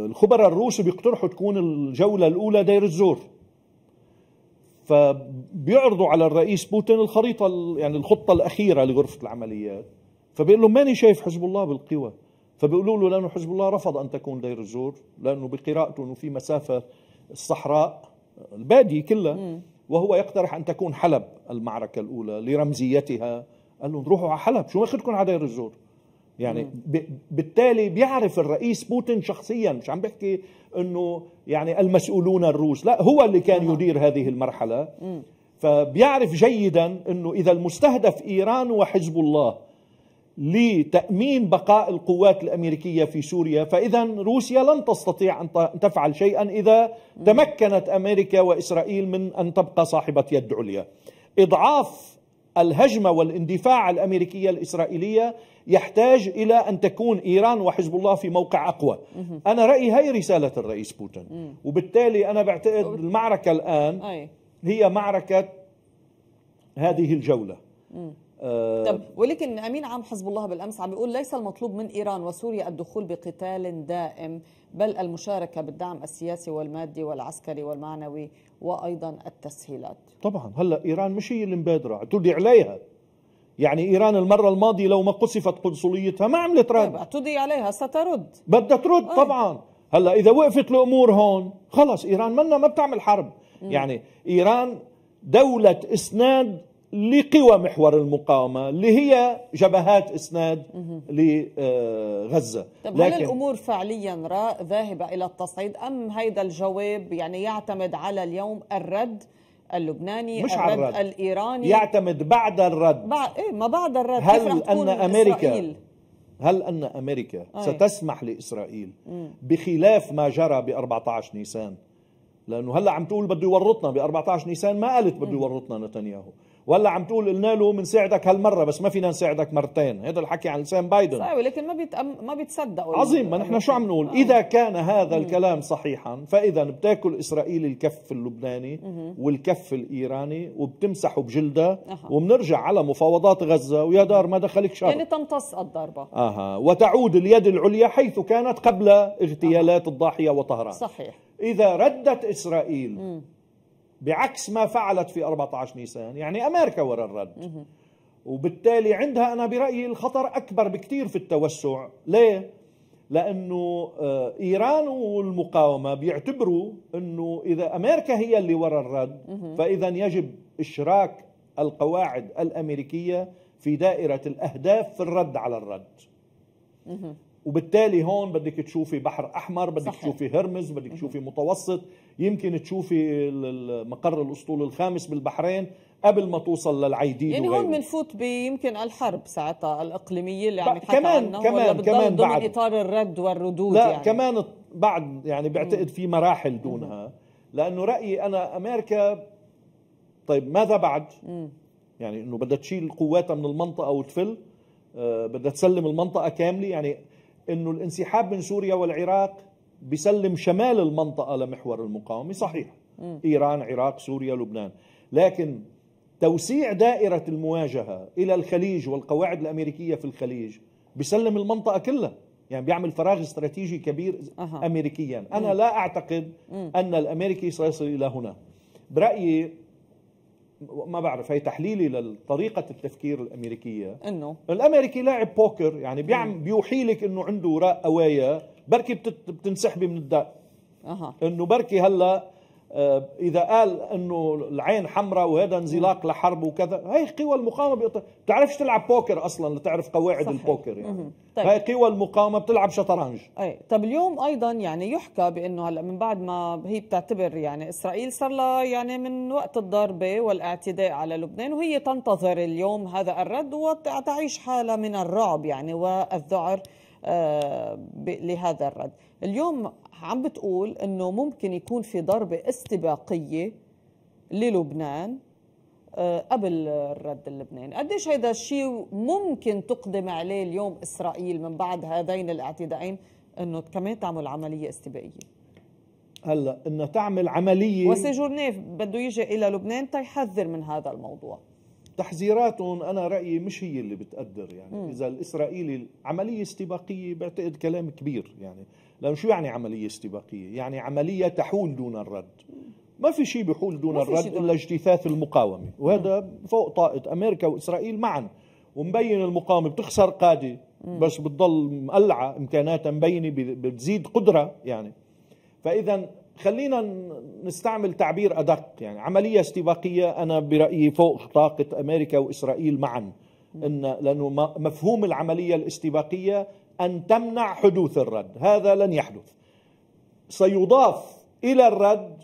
الخبراء الروس بيقترحوا تكون الجولة الأولى دير الزور فبيعرضوا على الرئيس بوتين الخريطة يعني الخطة الأخيرة لغرفة العمليات فبيقول لهم ماني شايف حزب الله بالقوى فبيقولوا له لأنه حزب الله رفض أن تكون دير الزور لأنه بقراءته أنه في مسافة الصحراء البادية كلها وهو يقترح أن تكون حلب المعركة الأولى لرمزيتها قال لهم روحوا على حلب شو ماخذكم على دير الزور يعني ب... بالتالي بيعرف الرئيس بوتين شخصيا مش عم بحكي انه يعني المسؤولون الروس لا هو اللي كان يدير هذه المرحله فبيعرف جيدا انه اذا المستهدف ايران وحزب الله لتامين بقاء القوات الامريكيه في سوريا فاذا روسيا لن تستطيع ان تفعل شيئا اذا تمكنت امريكا واسرائيل من ان تبقى صاحبه يد عليا اضعاف الهجمه والاندفاع الامريكيه الاسرائيليه يحتاج الى ان تكون ايران وحزب الله في موقع اقوى. انا رايي هي رساله الرئيس بوتين وبالتالي انا بعتقد المعركه الان هي معركه هذه الجوله. آه طب ولكن امين عام حزب الله بالامس عم بيقول ليس المطلوب من ايران وسوريا الدخول بقتال دائم بل المشاركه بالدعم السياسي والمادي والعسكري والمعنوي وايضا التسهيلات طبعا هلا ايران مش هي اللي مبادره اعتدي عليها يعني ايران المره الماضيه لو ما قصفت قنصليتها ما عملت رد اعتدي طيب، عليها سترد بدها ترد آه. طبعا هلا اذا وقفت الامور هون خلص ايران منا ما بتعمل حرب يعني ايران دوله اسناد لقوى محور المقاومة اللي هي جبهات إسناد لغزة طب لكن هل الأمور فعليا را ذاهبة إلى التصعيد أم هيدا الجواب يعني يعتمد على اليوم الرد اللبناني مش الرد, الرد الإيراني يعتمد بعد الرد بع... إيه ما بعد الرد هل أن أمريكا إسرائيل؟ هل أن أمريكا أي. ستسمح لإسرائيل مم. بخلاف ما جرى ب 14 نيسان لأنه هلأ عم تقول بده يورطنا ب 14 نيسان ما قالت بده يورطنا نتنياهو ولا عم تقول قلنا له بنساعدك هالمره بس ما فينا نساعدك مرتين هذا الحكي عن لسان بايدن صحيح ولكن ما بيتأم... ما بيتصدقوا عظيم ما نحن شو عم نقول آه. اذا كان هذا الكلام صحيحا فاذا بتاكل اسرائيل الكف اللبناني والكف الايراني وبتمسحه بجلده وبنرجع على مفاوضات غزه ويا دار ما دخلك شر يعني تمتص الضربه اها وتعود اليد العليا حيث كانت قبل اغتيالات الضاحيه وطهران صحيح اذا ردت اسرائيل بعكس ما فعلت في 14 نيسان يعني أمريكا وراء الرد وبالتالي عندها أنا برأيي الخطر أكبر بكثير في التوسع ليه؟ لأنه آه، إيران والمقاومة بيعتبروا أنه إذا أمريكا هي اللي وراء الرد فإذا يجب إشراك القواعد الأمريكية في دائرة الأهداف في الرد على الرد وبالتالي هون بدك تشوفي بحر احمر بدك صحيح. تشوفي هرمز بدك تشوفي متوسط يمكن تشوفي مقر الاسطول الخامس بالبحرين قبل ما توصل للعيدين يعني هون بنفوت بيمكن الحرب ساعتها الاقليميه اللي عم يتحكى كمان عنها كمان كمان ضمن بعد اطار الرد والردود لا يعني. كمان بعد يعني بعتقد في مراحل دونها لانه رايي انا امريكا طيب ماذا بعد؟ مم. يعني انه بدها تشيل قواتها من المنطقه وتفل آه بدها تسلم المنطقه كامله يعني انه الانسحاب من سوريا والعراق بيسلم شمال المنطقه لمحور المقاومه صحيح م. ايران عراق سوريا لبنان لكن توسيع دائره المواجهه الى الخليج والقواعد الامريكيه في الخليج بيسلم المنطقه كلها يعني بيعمل فراغ استراتيجي كبير أه. امريكيا انا م. لا اعتقد م. ان الامريكي سيصل الى هنا برايي ما بعرف هي تحليلي لطريقة التفكير الأمريكية إنه الأمريكي لاعب بوكر يعني بيعم بيوحي لك إنه عنده وراء قوايا بركي بتنسحبي من الدق اها إنه بركي هلا آه، اذا قال انه العين حمراء وهذا انزلاق لحرب وكذا هاي قوى المقاومه بتعرفش تلعب بوكر اصلا لتعرف قواعد صحيح. البوكر يعني طيب. هاي قوى المقاومه بتلعب شطرنج اي طب اليوم ايضا يعني يحكى بانه هلا من بعد ما هي بتعتبر يعني اسرائيل صار لها يعني من وقت الضربه والاعتداء على لبنان وهي تنتظر اليوم هذا الرد وتعيش حاله من الرعب يعني والذعر آه، لهذا الرد اليوم عم بتقول أنه ممكن يكون في ضربة استباقية للبنان آه، قبل الرد اللبناني قديش هيدا الشيء ممكن تقدم عليه اليوم إسرائيل من بعد هذين الاعتدائين أنه كمان تعمل عملية استباقية هلا انها تعمل عمليه وسيجورنيف بده يجي الى لبنان تيحذر من هذا الموضوع تحذيراتهم انا رايي مش هي اللي بتقدر يعني م. اذا الاسرائيلي عمليه استباقيه بعتقد كلام كبير يعني لانه شو يعني عمليه استباقيه؟ يعني عمليه تحول دون الرد ما في شيء بيحول دون الرد الا اجتثاث المقاومه وهذا م. فوق طاقه امريكا واسرائيل معا ومبين المقاومه بتخسر قاده بس بتضل مقلعه امكاناتها مبينه بتزيد قدره يعني فاذا خلينا نستعمل تعبير ادق يعني عمليه استباقيه انا برايي فوق طاقه امريكا واسرائيل معا ان لانه مفهوم العمليه الاستباقيه ان تمنع حدوث الرد هذا لن يحدث سيضاف الى الرد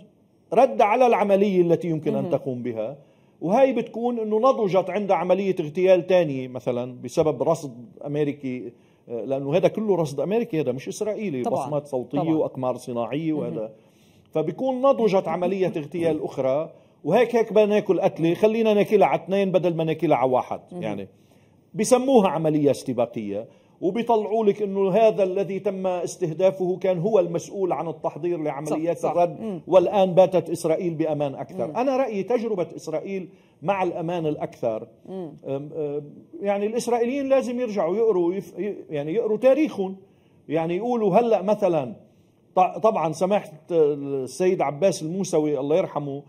رد على العمليه التي يمكن ان تقوم بها وهي بتكون انه نضجت عند عمليه اغتيال ثانيه مثلا بسبب رصد امريكي آه، لانه هذا كله رصد امريكي هذا مش اسرائيلي طبعا. بصمات صوتيه طبعا. واقمار صناعيه وهذا فبكون نضجت عملية اغتيال أخرى وهيك هيك بدنا ناكل قتلة خلينا ناكلها على اثنين بدل ما ناكلها على واحد يعني بسموها عملية استباقية وبيطلعوا لك انه هذا الذي تم استهدافه كان هو المسؤول عن التحضير لعمليات صح الرد صح. والان باتت اسرائيل بامان اكثر مم. انا رايي تجربه اسرائيل مع الامان الاكثر يعني الاسرائيليين لازم يرجعوا يقروا يعني يقروا تاريخهم يعني يقولوا هلا مثلا طبعا سماحة السيد عباس الموسوي الله يرحمه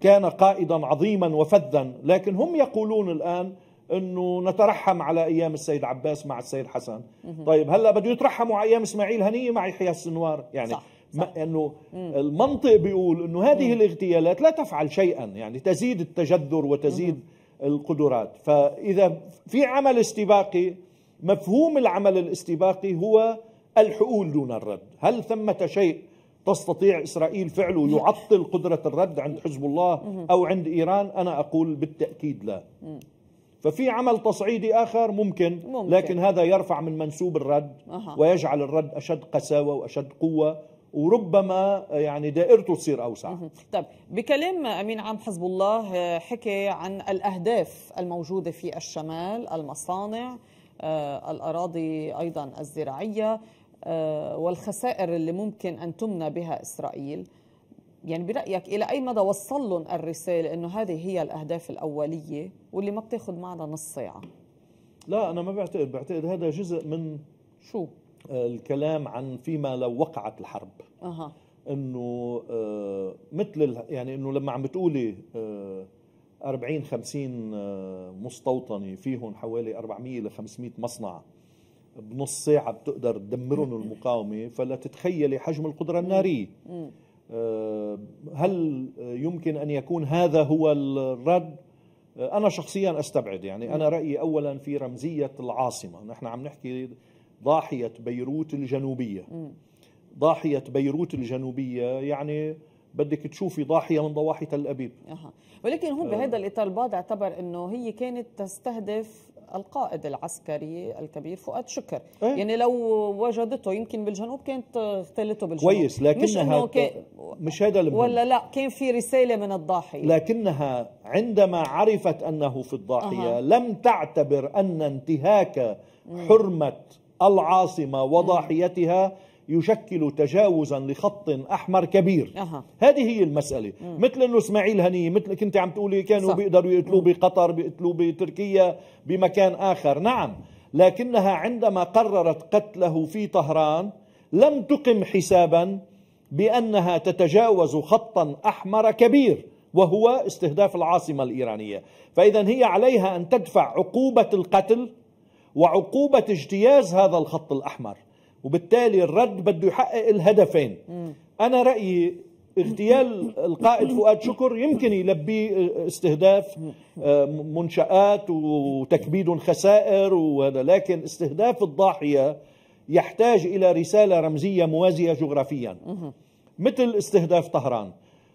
كان قائدا عظيما وفذا لكن هم يقولون الآن أنه نترحم على أيام السيد عباس مع السيد حسن طيب هلأ بده يترحموا على أيام إسماعيل هنية مع يحيى السنوار يعني صح. صح. انه المنطق بيقول انه هذه مم. الاغتيالات لا تفعل شيئا يعني تزيد التجذر وتزيد مم. القدرات فاذا في عمل استباقي مفهوم العمل الاستباقي هو الحؤول دون الرد هل ثمة شيء تستطيع إسرائيل فعله يعطل قدرة الرد عند حزب الله أو عند إيران أنا أقول بالتأكيد لا ففي عمل تصعيدي آخر ممكن, ممكن. لكن هذا يرفع من منسوب الرد ويجعل الرد أشد قساوة وأشد قوة وربما يعني دائرته تصير أوسع طب بكلام أمين عام حزب الله آه، حكي عن الأهداف الموجودة في الشمال المصانع آه، الأراضي أيضا الزراعية آه، والخسائر اللي ممكن أن تمنى بها إسرائيل يعني برأيك إلى أي مدى وصل لهم الرسالة أنه هذه هي الأهداف الأولية واللي ما بتاخذ معنا نص ساعة لا أنا ما بعتقد بعتقد هذا جزء من شو الكلام عن فيما لو وقعت الحرب أه. انه مثل يعني انه لما عم بتقولي 40 50 مستوطنه فيهم حوالي 400 ل 500 مصنع بنص ساعة بتقدر تدمرهم المقاومة فلا تتخيلي حجم القدرة النارية آه، هل يمكن أن يكون هذا هو الرد؟ آه، أنا شخصيا أستبعد يعني أنا رأيي أولا في رمزية العاصمة نحن عم نحكي ضاحية بيروت الجنوبية ضاحية بيروت الجنوبية يعني بدك تشوفي ضاحية من ضواحي تل أبيب ولكن هون آه. بهذا الإطار بعض اعتبر أنه هي كانت تستهدف القائد العسكري الكبير فؤاد شكر إيه؟ يعني لو وجدته يمكن بالجنوب كانت اغتالته بالجنوب كويس لكنها مش, ك... مش هذا المهم ولا لا كان في رسالة من الضاحية لكنها عندما عرفت أنه في الضاحية أه. لم تعتبر أن انتهاك حرمة العاصمة وضاحيتها يشكل تجاوزا لخط أحمر كبير أه. هذه هي المسألة مم. مثل أنه إسماعيل هنية مثل كنت عم تقولي كانوا بيقدروا يقتلوه بقطر بيقتلوه بتركيا بمكان آخر نعم لكنها عندما قررت قتله في طهران لم تقم حسابا بأنها تتجاوز خطا أحمر كبير وهو استهداف العاصمة الإيرانية فإذا هي عليها أن تدفع عقوبة القتل وعقوبة اجتياز هذا الخط الأحمر وبالتالي الرد بده يحقق الهدفين أنا رأيي اغتيال القائد فؤاد شكر يمكن يلبي استهداف آه، منشآت وتكبيد خسائر وهذا لكن استهداف الضاحية يحتاج إلى رسالة رمزية موازية جغرافيا مثل استهداف طهران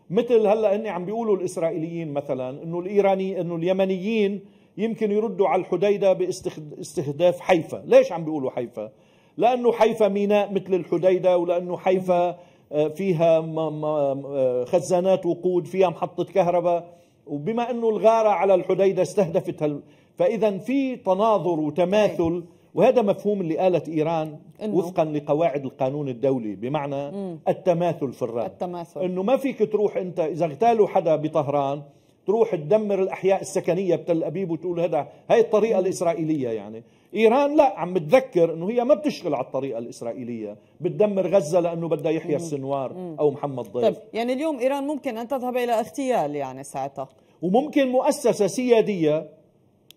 مثل هلا هن عم بيقولوا الاسرائيليين مثلا انه الايراني انه اليمنيين يمكن يردوا على الحديده باستهداف حيفا، ليش عم بيقولوا حيفا؟ لأنه حيفا ميناء مثل الحديدة ولأنه حيفا آه، فيها آه، خزانات وقود فيها محطة كهرباء وبما أنه الغارة على الحديدة استهدفت هال... فإذا في تناظر وتماثل وهذا مفهوم اللي قالت إيران وفقا لقواعد القانون الدولي بمعنى مم. التماثل في الرأي التماثل. أنه ما فيك تروح أنت إذا اغتالوا حدا بطهران تروح تدمر الأحياء السكنية بتل أبيب وتقول هذا هاي الطريقة مم. الإسرائيلية يعني ايران لا عم بتذكر انه هي ما بتشتغل على الطريقه الاسرائيليه بتدمر غزه لانه بدها يحيى السنوار او محمد ضيف طيب يعني اليوم ايران ممكن ان تذهب الى اغتيال يعني ساعتها وممكن مؤسسه سياديه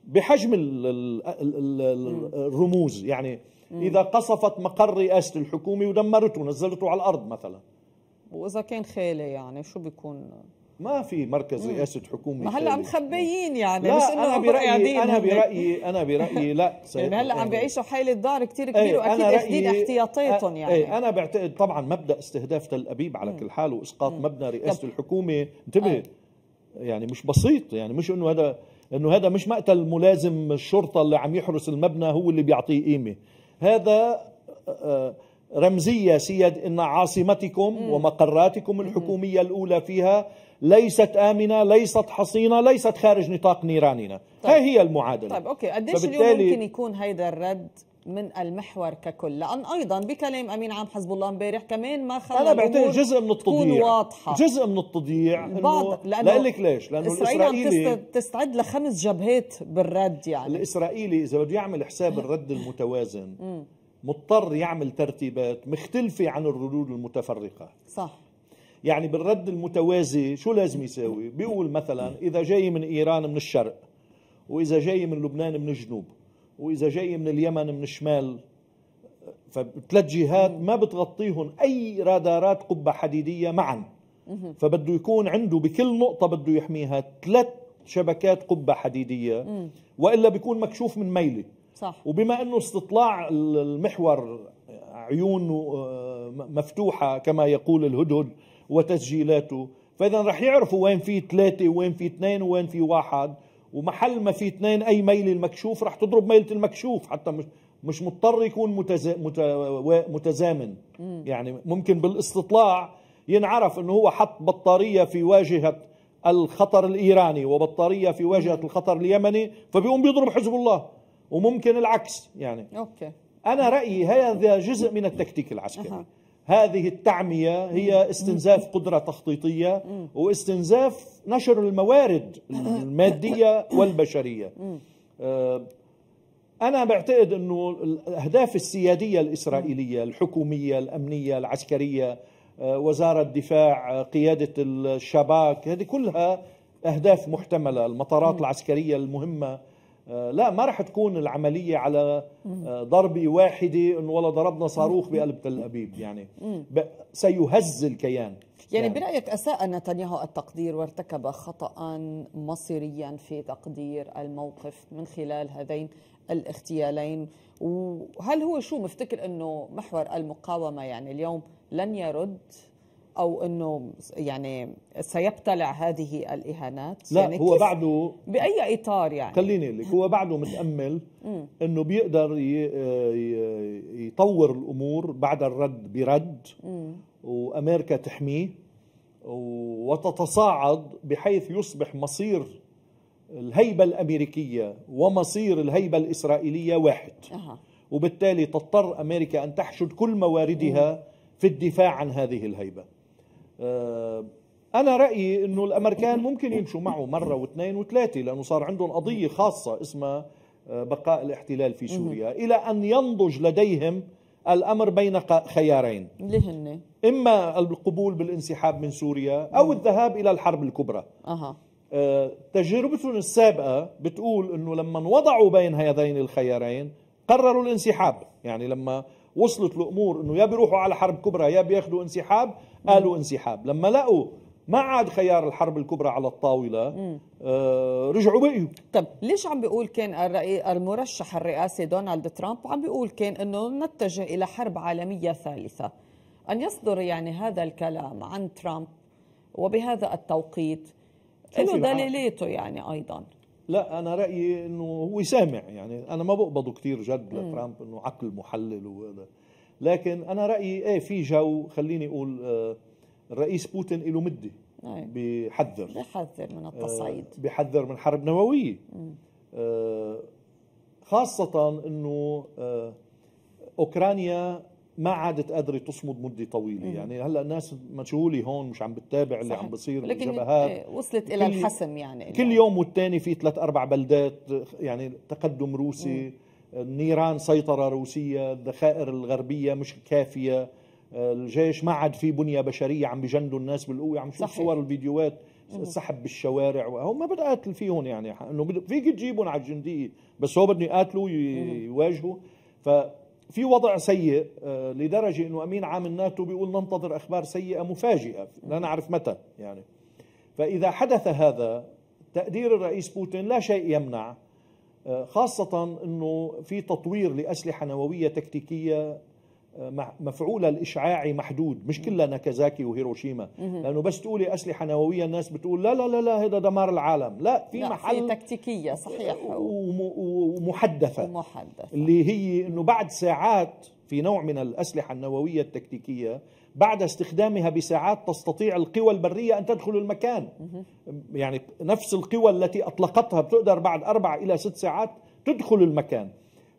بحجم ال ال ال الرموز يعني اذا قصفت مقر رئاسه الحكومه ودمرته ونزلته على الارض مثلا واذا كان خالي يعني شو بيكون ما في مركز رئاسه حكومه ما هلا مخبيين يعني لا مش انه انا برايي انا برايي انا برايي لا يعني هلا عم يعني بيعيشوا حاله ضار كثير إيه، كبير واكيد اخذين احتياطاتهم إيه، إيه، يعني أي انا بعتقد طبعا مبدا استهداف تل ابيب على كل حال واسقاط مبنى رئاسه الحكومه انتبه آه. يعني مش بسيط يعني مش انه هذا انه هذا مش مقتل ملازم الشرطه اللي عم يحرس المبنى هو اللي بيعطيه قيمه هذا آه، آه، رمزية سيد إن عاصمتكم مم. ومقراتكم الحكومية الأولى فيها ليست آمنة ليست حصينة ليست خارج نطاق نيراننا طيب. هاي هي المعادلة طيب أوكي قديش اليوم ممكن يكون هيدا الرد من المحور ككل لان ايضا بكلام امين عام حزب الله امبارح كمان ما خلى انا بعتقد جزء من التضييع واضحه جزء من التضييع بعض لانه لك ليش لانه اسرائيل الاسرائيلي عم تستعد لخمس جبهات بالرد يعني الاسرائيلي اذا بده يعمل حساب الرد المتوازن مضطر يعمل ترتيبات مختلفه عن الردود المتفرقه صح يعني بالرد المتوازي شو لازم يساوي بيقول مثلا إذا جاي من إيران من الشرق وإذا جاي من لبنان من الجنوب وإذا جاي من اليمن من الشمال فثلاث جهات ما بتغطيهم أي رادارات قبة حديدية معا فبده يكون عنده بكل نقطة بده يحميها ثلاث شبكات قبة حديدية وإلا بيكون مكشوف من ميله صح. وبما أنه استطلاع المحور عيون آه، مفتوحة كما يقول الهدهد وتسجيلاته فإذا رح يعرفوا وين في ثلاثة وين في اثنين وين في واحد ومحل ما في اثنين أي ميل المكشوف رح تضرب ميلة المكشوف حتى مش مش مضطر يكون متزا مت... متزامن يعني ممكن بالاستطلاع ينعرف انه هو حط بطاريه في واجهه الخطر الايراني وبطاريه في واجهه الخطر اليمني فبيقوم بيضرب حزب الله وممكن العكس يعني اوكي انا رايي هذا جزء من التكتيك العسكري أه. هذه التعمية هي استنزاف قدرة تخطيطية واستنزاف نشر الموارد المادية والبشرية آه، أنا بعتقد أنه الأهداف السيادية الإسرائيلية الحكومية الأمنية العسكرية آه، وزارة الدفاع آه، قيادة الشباك هذه كلها أهداف محتملة المطارات العسكرية المهمة آه، لا ما راح تكون العمليه على آه، ضربه واحده انه والله ضربنا صاروخ بقلب تل ابيب يعني سيهز الكيان يعني, يعني برايك اساء نتنياهو التقدير وارتكب خطا مصيريا في تقدير الموقف من خلال هذين الاغتيالين وهل هو شو مفتكر انه محور المقاومه يعني اليوم لن يرد او انه يعني سيبتلع هذه الاهانات لا يعني هو بعده باي اطار يعني خليني لك هو بعده متامل انه بيقدر آه، يطور الامور بعد الرد برد وامريكا تحميه وتتصاعد بحيث يصبح مصير الهيبه الامريكيه ومصير الهيبه الاسرائيليه واحد وبالتالي تضطر امريكا ان تحشد كل مواردها في الدفاع عن هذه الهيبه آه، أنا رأيي أنه الأمريكان ممكن يمشوا معه مرة واثنين وثلاثة لأنه صار عندهم قضية خاصة اسمها آه، بقاء الاحتلال في سوريا إلى أن ينضج لديهم الأمر بين خيارين لهن إما القبول بالانسحاب من سوريا أو الذهاب إلى الحرب الكبرى أها. آه، تجربتهم السابقة بتقول أنه لما وضعوا بين هذين الخيارين قرروا الانسحاب يعني لما وصلت الامور انه يا بيروحوا على حرب كبرى يا بياخذوا انسحاب قالوا انسحاب لما لقوا ما عاد خيار الحرب الكبرى على الطاولة آه رجعوا بقيوا طب ليش عم بيقول كان الرئي المرشح الرئاسي دونالد ترامب عم بيقول كان أنه نتجه إلى حرب عالمية ثالثة أن يصدر يعني هذا الكلام عن ترامب وبهذا التوقيت له دليلاته يعني أيضاً لا انا رايي انه هو سامع يعني انا ما بقبضه كثير جد لترامب انه عقل محلل وهذا لكن انا رايي ايه في جو خليني اقول آه، الرئيس بوتين له مده بحذر بحذر من آه، التصعيد بحذر من حرب نوويه آه، خاصه انه اوكرانيا ما عادت قادره تصمد مده طويله مم. يعني هلا الناس مشغوله هون مش عم بتتابع اللي عم بصير بالجبهات إيه، وصلت الى الحسم يعني كل يوم والتاني في ثلاث اربع بلدات يعني تقدم روسي مم. النيران سيطره روسيه الذخائر الغربيه مش كافيه الجيش ما عاد في بنيه بشريه عم بجندوا الناس بالقوه عم نشوف صور الفيديوهات سحب بالشوارع وهو ما بدي اقاتل فيهم يعني انه فيك تجيبهم على الجنديه بس هو بده يقاتلوا يواجهوا ف في وضع سيء آه، لدرجة أنه أمين عام الناتو بيقول ننتظر أخبار سيئة مفاجئة لا نعرف متى يعني فإذا حدث هذا تقدير الرئيس بوتين لا شيء يمنع آه، خاصة أنه في تطوير لأسلحة نووية تكتيكية مفعولها الإشعاعي محدود مش كلها ناكازاكي وهيروشيما لأنه بس تقولي أسلحة نووية الناس بتقول لا لا لا لا هذا دمار العالم لا في لا محل في تكتيكية صحيح ومحدثة ومحدثة اللي هي أنه بعد ساعات في نوع من الأسلحة النووية التكتيكية بعد استخدامها بساعات تستطيع القوى البرية أن تدخل المكان يعني نفس القوى التي أطلقتها بتقدر بعد أربع إلى ست ساعات تدخل المكان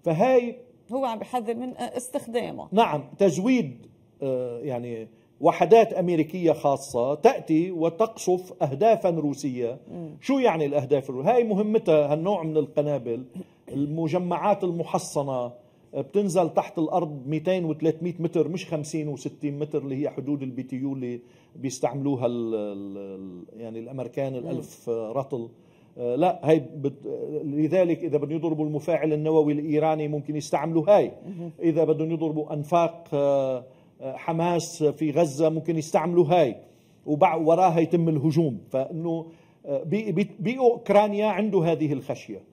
فهي هو عم بحذر من آه، استخدامه نعم تزويد آه، يعني وحدات أمريكية خاصة تأتي وتقصف أهدافا روسية م. شو يعني الأهداف الروسية؟ هاي مهمتها هالنوع من القنابل المجمعات المحصنة آه، بتنزل تحت الأرض 200 و 300 متر مش 50 و 60 متر اللي هي حدود البي تي يو اللي بيستعملوها الـ الـ يعني الأمريكان الألف رطل آه، لا هي بت... لذلك اذا بدهم يضربوا المفاعل النووي الايراني ممكن يستعملوا هاي اذا بدهم يضربوا انفاق آه، آه، حماس في غزه ممكن يستعملوا هاي وراها يتم الهجوم فانه باوكرانيا عنده هذه الخشيه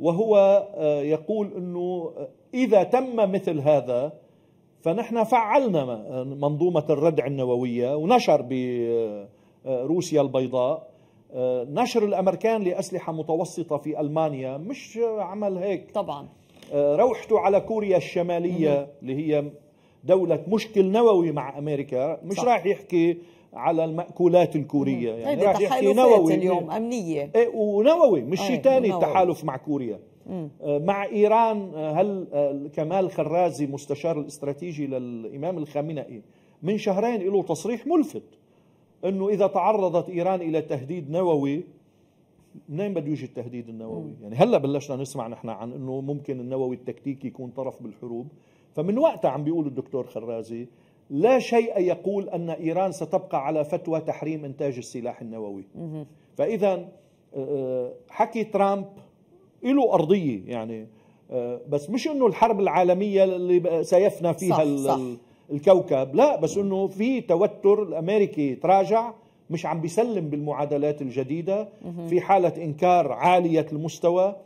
وهو يقول انه اذا تم مثل هذا فنحن فعلنا منظومه الردع النوويه ونشر بروسيا البيضاء آه، نشر الامريكان لاسلحه متوسطه في المانيا مش عمل هيك طبعا آه، روحته على كوريا الشماليه اللي هي دوله مشكل نووي مع امريكا مش راح يحكي على المأكولات الكورية يعني راح يحكي نووي اليوم أمنية ايه ونووي مش إيه، شيء ثاني التحالف مع كوريا مم. آه، مع إيران هل كمال خرازي مستشار الاستراتيجي للإمام الخامنئي من شهرين له تصريح ملفت انه اذا تعرضت ايران الى تهديد نووي منين بده يجي التهديد النووي؟ يعني هلا بلشنا نسمع نحن عن انه ممكن النووي التكتيكي يكون طرف بالحروب، فمن وقتها عم بيقول الدكتور خرازي لا شيء يقول ان ايران ستبقى على فتوى تحريم انتاج السلاح النووي. فاذا آه، آه، حكي ترامب له ارضيه يعني آه، بس مش انه الحرب العالميه اللي سيفنى فيها صح صح الكوكب لا بس انه في توتر الامريكي تراجع مش عم بيسلم بالمعادلات الجديدة في حالة إنكار عالية المستوى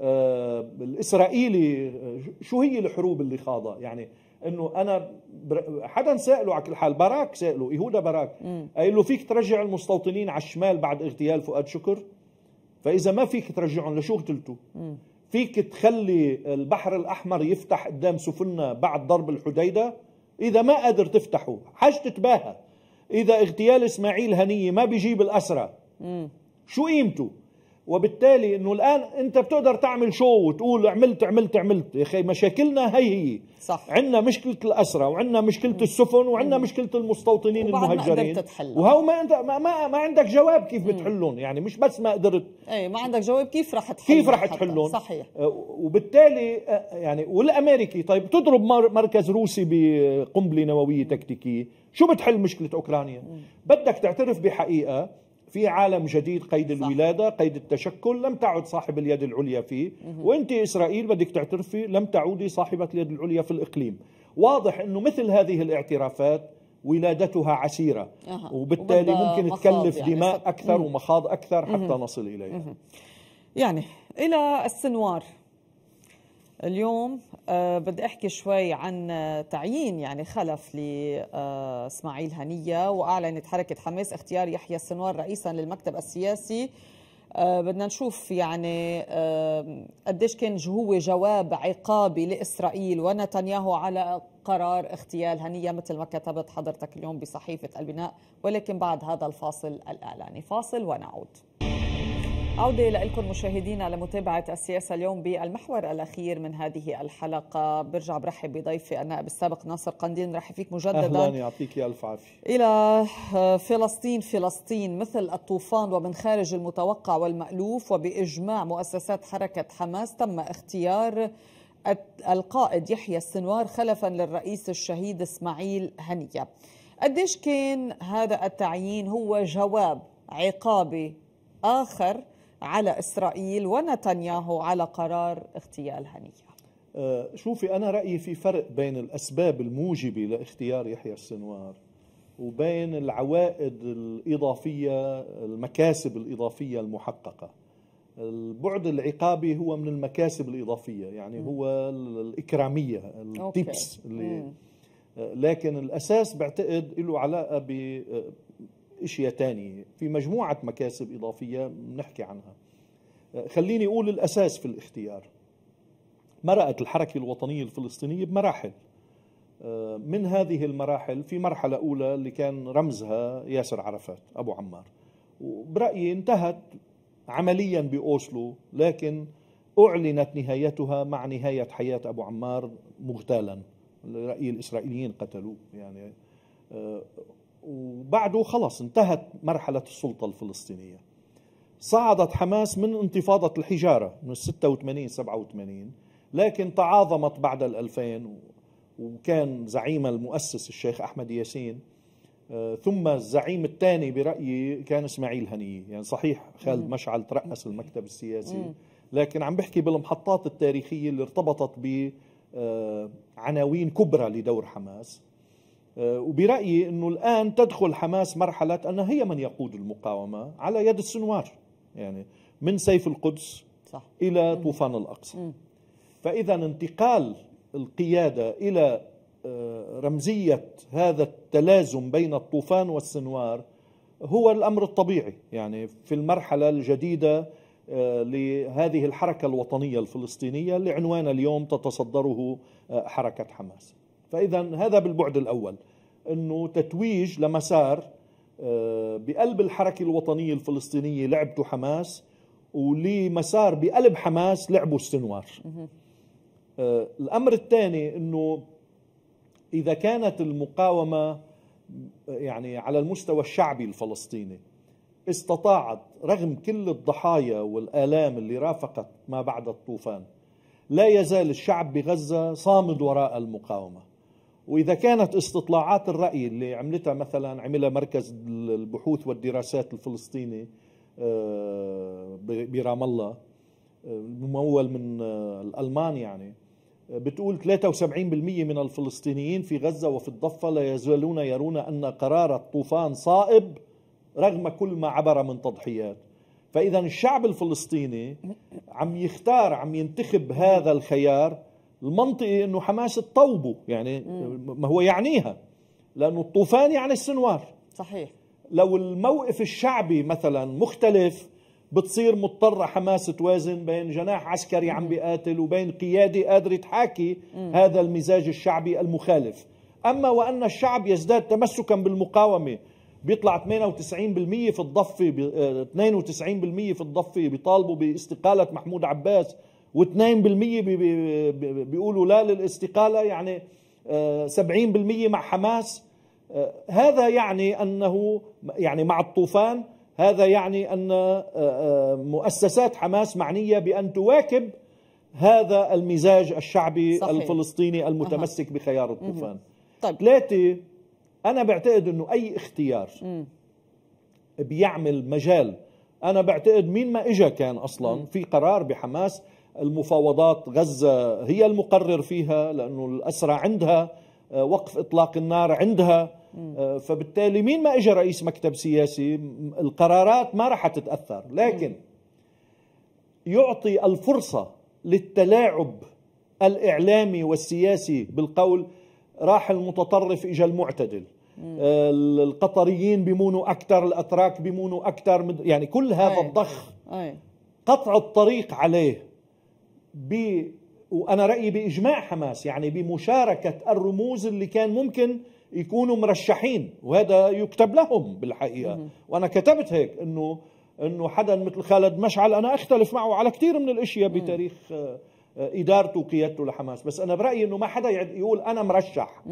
آه، الإسرائيلي آه، شو هي الحروب اللي خاضها يعني انه انا حدا ساله على كل حال باراك ساله يهودا باراك قال له فيك ترجع المستوطنين على الشمال بعد اغتيال فؤاد شكر فاذا ما فيك ترجعهم لشو قتلتوا فيك تخلي البحر الاحمر يفتح قدام سفننا بعد ضرب الحديده إذا ما قادر تفتحه حاج تتباهى إذا اغتيال إسماعيل هنية ما بيجيب الأسرة شو قيمته وبالتالي انه الان انت بتقدر تعمل شو وتقول عملت عملت عملت يا اخي مشاكلنا هي هي صح عندنا مشكله الاسرى وعندنا مشكله السفن وعندنا مشكله المستوطنين المهجرين وهو ما انت ما, ما, ما عندك جواب كيف بتحلهم يعني مش بس ما قدرت اي ما عندك جواب كيف رح تحلهم كيف رح تحلهم صحيح أه، وبالتالي أه، يعني والامريكي طيب تضرب مركز روسي بقنبله نوويه تكتيكيه شو بتحل مشكله اوكرانيا بدك تعترف بحقيقه في عالم جديد قيد صح. الولادة قيد التشكل لم تعد صاحب اليد العليا فيه وانت إسرائيل بدك تعترفي لم تعودي صاحبة اليد العليا في الإقليم واضح أنه مثل هذه الاعترافات ولادتها عسيرة أه. وبالتالي ممكن تكلف يعني دماء أكثر مم. ومخاض أكثر حتى مم. نصل إليها مم. يعني إلى السنوار اليوم آه، بدي احكي شوي عن آه، تعيين يعني خلف لاسماعيل آه، هنيه واعلنت حركه حماس اختيار يحيى السنوار رئيسا للمكتب السياسي بدنا نشوف يعني قديش كان هو جواب عقابي لاسرائيل ونتنياهو على قرار اغتيال هنيه مثل ما كتبت حضرتك اليوم بصحيفه البناء ولكن بعد هذا الفاصل الاعلاني فاصل ونعود. عودة لكم مشاهدينا لمتابعة السياسة اليوم بالمحور الأخير من هذه الحلقة برجع برحب بضيفي النائب السابق ناصر قنديل نرحب فيك مجددا أهلا يعطيك ألف عافية إلى فلسطين فلسطين مثل الطوفان ومن خارج المتوقع والمألوف وبإجماع مؤسسات حركة حماس تم اختيار القائد يحيى السنوار خلفا للرئيس الشهيد إسماعيل هنية قديش كان هذا التعيين هو جواب عقابي آخر على إسرائيل ونتنياهو على قرار اغتيال هنيه أه، شوفي أنا رأيي في فرق بين الأسباب الموجبة لاختيار يحيى السنوار وبين العوائد الإضافية المكاسب الإضافية المحققة البعد العقابي هو من المكاسب الإضافية يعني هو الإكرامية التيبس اللي أه، لكن الأساس بعتقد له علاقة ب اشياء تانية في مجموعة مكاسب إضافية بنحكي عنها آه، خليني أقول الأساس في الاختيار مرقت الحركة الوطنية الفلسطينية بمراحل آه، من هذه المراحل في مرحلة أولى اللي كان رمزها ياسر عرفات أبو عمار وبرأيي انتهت عمليا بأوسلو لكن أعلنت نهايتها مع نهاية حياة أبو عمار مغتالا رأيي الإسرائيليين قتلوه يعني آه، وبعده خلص انتهت مرحلة السلطة الفلسطينية صعدت حماس من انتفاضة الحجارة من 86 87 لكن تعاظمت بعد ال 2000 وكان زعيم المؤسس الشيخ أحمد ياسين آه، ثم الزعيم الثاني برأيي كان إسماعيل هنية يعني صحيح خالد مشعل ترأس المكتب السياسي لكن عم بحكي بالمحطات التاريخية اللي ارتبطت ب آه، عناوين كبرى لدور حماس آه، وبرأيي أنه الآن تدخل حماس مرحلة أنها هي من يقود المقاومة على يد السنوار يعني من سيف القدس صح. إلى طوفان الأقصى م. فإذا انتقال القيادة إلى آه، رمزية هذا التلازم بين الطوفان والسنوار هو الأمر الطبيعي يعني في المرحلة الجديدة آه، لهذه الحركة الوطنية الفلسطينية اللي اليوم تتصدره حركة حماس فإذا هذا بالبعد الأول أنه تتويج لمسار آه، بقلب الحركة الوطنية الفلسطينية لعبته حماس ولمسار بقلب حماس لعبه السنوار آه، الأمر الثاني أنه إذا كانت المقاومة يعني على المستوى الشعبي الفلسطيني استطاعت رغم كل الضحايا والآلام اللي رافقت ما بعد الطوفان لا يزال الشعب بغزة صامد وراء المقاومة واذا كانت استطلاعات الراي اللي عملتها مثلا عملها مركز البحوث والدراسات الفلسطيني آه، برام الله آه، ممول من آه، الالمان يعني بتقول 73% من الفلسطينيين في غزه وفي الضفه لا يزالون يرون ان قرار الطوفان صائب رغم كل ما عبر من تضحيات فاذا الشعب الفلسطيني عم يختار عم ينتخب هذا الخيار المنطقي انه حماس تطوبه يعني ما هو يعنيها لانه الطوفان يعني السنوار صحيح لو الموقف الشعبي مثلا مختلف بتصير مضطرة حماس توازن بين جناح عسكري عم بيقاتل وبين قيادة قادر تحاكي هذا المزاج الشعبي المخالف أما وأن الشعب يزداد تمسكا بالمقاومة بيطلع 98% في الضفة 92% آه، في الضفة بيطالبوا باستقالة محمود عباس و2% بيقولوا لا للاستقالة يعني 70% آه، مع حماس آه، هذا يعني أنه يعني مع الطوفان هذا يعني أن آه، مؤسسات حماس معنية بأن تواكب هذا المزاج الشعبي صحيح. الفلسطيني المتمسك أه. بخيار الطوفان طيب. ثلاثة أنا بعتقد أنه أي اختيار م. بيعمل مجال أنا بعتقد مين ما إجا كان أصلا م. في قرار بحماس المفاوضات غزة هي المقرر فيها لأنه الأسرى عندها آه، وقف إطلاق النار عندها آه، فبالتالي مين ما إجى رئيس مكتب سياسي القرارات ما رح تتأثر لكن يعطي الفرصة للتلاعب الإعلامي والسياسي بالقول راح المتطرف إجى المعتدل آه، القطريين بيمونوا أكثر الأتراك بيمونوا أكثر يعني كل هذا الضخ قطع الطريق عليه ب وانا رايي باجماع حماس يعني بمشاركه الرموز اللي كان ممكن يكونوا مرشحين وهذا يكتب لهم بالحقيقه وانا كتبت هيك انه انه حدا مثل خالد مشعل انا اختلف معه على كثير من الاشياء بتاريخ آه، آه، ادارته وقيادته لحماس بس انا برايي انه ما حدا يقول انا مرشح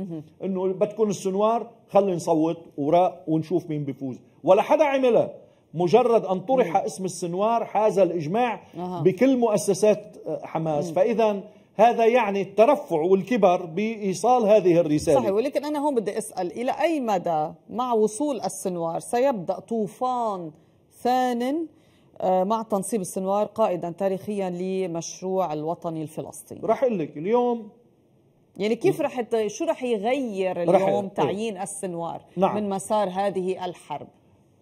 انه بتكون السنوار خلي نصوت وراء ونشوف مين بيفوز ولا حدا عملها مجرد أن طرح اسم السنوار حاز الإجماع بكل مؤسسات آه، حماس فإذا هذا يعني الترفع والكبر بإيصال هذه الرسالة صحيح ولكن أنا هون بدي أسأل إلى أي مدى مع وصول السنوار سيبدأ طوفان ثان آه، مع تنصيب السنوار قائدا تاريخيا لمشروع الوطني الفلسطيني رح اقول لك اليوم يعني كيف رح شو رح يغير اليوم رح تعيين السنوار نعم. من مسار هذه الحرب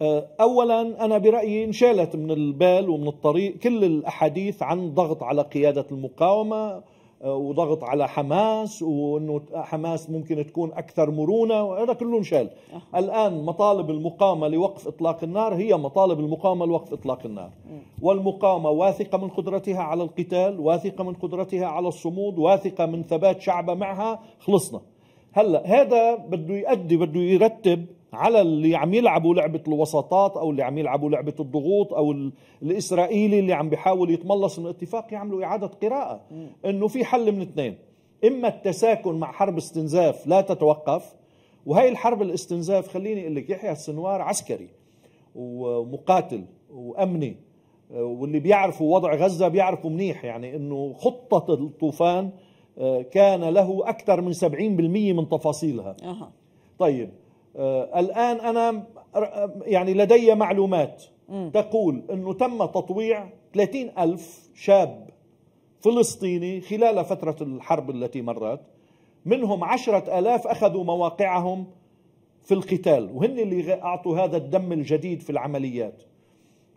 آه، اولا انا برايي انشالت من البال ومن الطريق كل الاحاديث عن ضغط على قياده المقاومه آه، وضغط على حماس وانه حماس ممكن تكون اكثر مرونه وهذا كله انشال أه. الان مطالب المقاومه لوقف اطلاق النار هي مطالب المقاومه لوقف اطلاق النار والمقاومه واثقه من قدرتها على القتال واثقه من قدرتها على الصمود واثقه من ثبات شعبها معها خلصنا هلا هذا بده يؤدي بده يرتب على اللي عم يلعبوا لعبة الوسطات أو اللي عم يلعبوا لعبة الضغوط أو الإسرائيلي اللي عم بيحاول يتملص من اتفاق يعملوا إعادة قراءة أنه في حل من اثنين إما التساكن مع حرب استنزاف لا تتوقف وهي الحرب الاستنزاف خليني أقول لك يحيى السنوار عسكري ومقاتل وأمني واللي بيعرفوا وضع غزة بيعرفوا منيح يعني أنه خطة الطوفان آه، كان له أكثر من 70% من تفاصيلها طيب آه، الآن أنا يعني لدي معلومات تقول أنه تم تطويع 30 ألف شاب فلسطيني خلال فترة الحرب التي مرت منهم عشرة ألاف أخذوا مواقعهم في القتال وهن اللي أعطوا هذا الدم الجديد في العمليات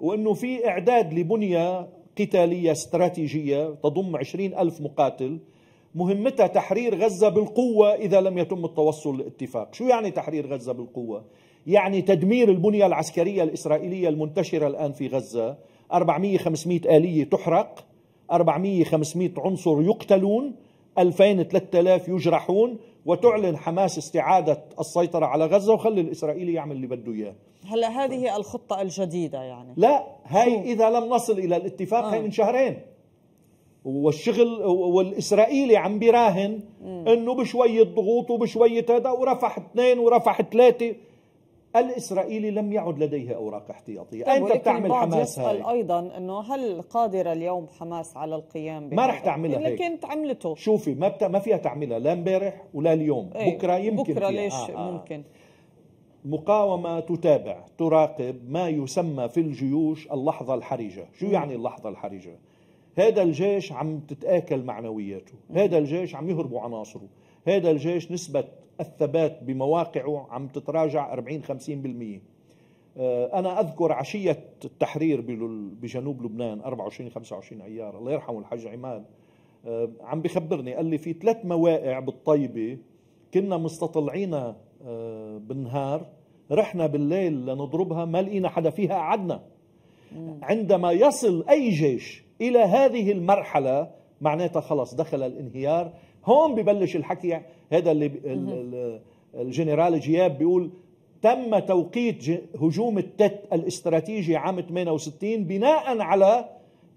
وأنه في إعداد لبنية قتالية استراتيجية تضم عشرين ألف مقاتل مهمتها تحرير غزة بالقوة إذا لم يتم التوصل لاتفاق شو يعني تحرير غزة بالقوة؟ يعني تدمير البنية العسكرية الإسرائيلية المنتشرة الآن في غزة 400-500 آلية تحرق 400-500 عنصر يقتلون 2000-3000 يجرحون وتعلن حماس استعادة السيطرة على غزة وخلي الإسرائيلي يعمل اللي بده إياه هلا هذه الخطة الجديدة يعني لا هاي إذا لم نصل إلى الاتفاق آه. هاي من شهرين والشغل والاسرائيلي عم بيراهن انه بشويه ضغوط وبشويه هذا ورفح اثنين ورفح ثلاثه الاسرائيلي لم يعد لديه اوراق احتياطيه طيب، انت بتعمل حماس يسأل هاي ايضا انه هل قادره اليوم حماس على القيام ما رح تعملها هيك كنت عملته شوفي ما بت... ما فيها تعملها لا امبارح ولا اليوم ايه بكره يمكن بكره ليش آه آه. ممكن مقاومة تتابع تراقب ما يسمى في الجيوش اللحظة الحرجة شو يعني اللحظة الحرجة؟ هذا الجيش عم تتآكل معنوياته هذا الجيش عم يهربوا عناصره هذا الجيش نسبة الثبات بمواقعه عم تتراجع 40-50% آه، أنا أذكر عشية التحرير بجنوب لبنان 24-25 أيار الله يرحمه الحاج عماد آه، عم بخبرني قال لي في ثلاث مواقع بالطيبة كنا مستطلعينها آه، بالنهار رحنا بالليل لنضربها ما لقينا حدا فيها قعدنا عندما يصل أي جيش إلى هذه المرحلة معناتها خلص دخل الانهيار هون ببلش الحكي هذا اللي الجنرال جياب بيقول تم توقيت هجوم التت الاستراتيجي عام 68 بناء على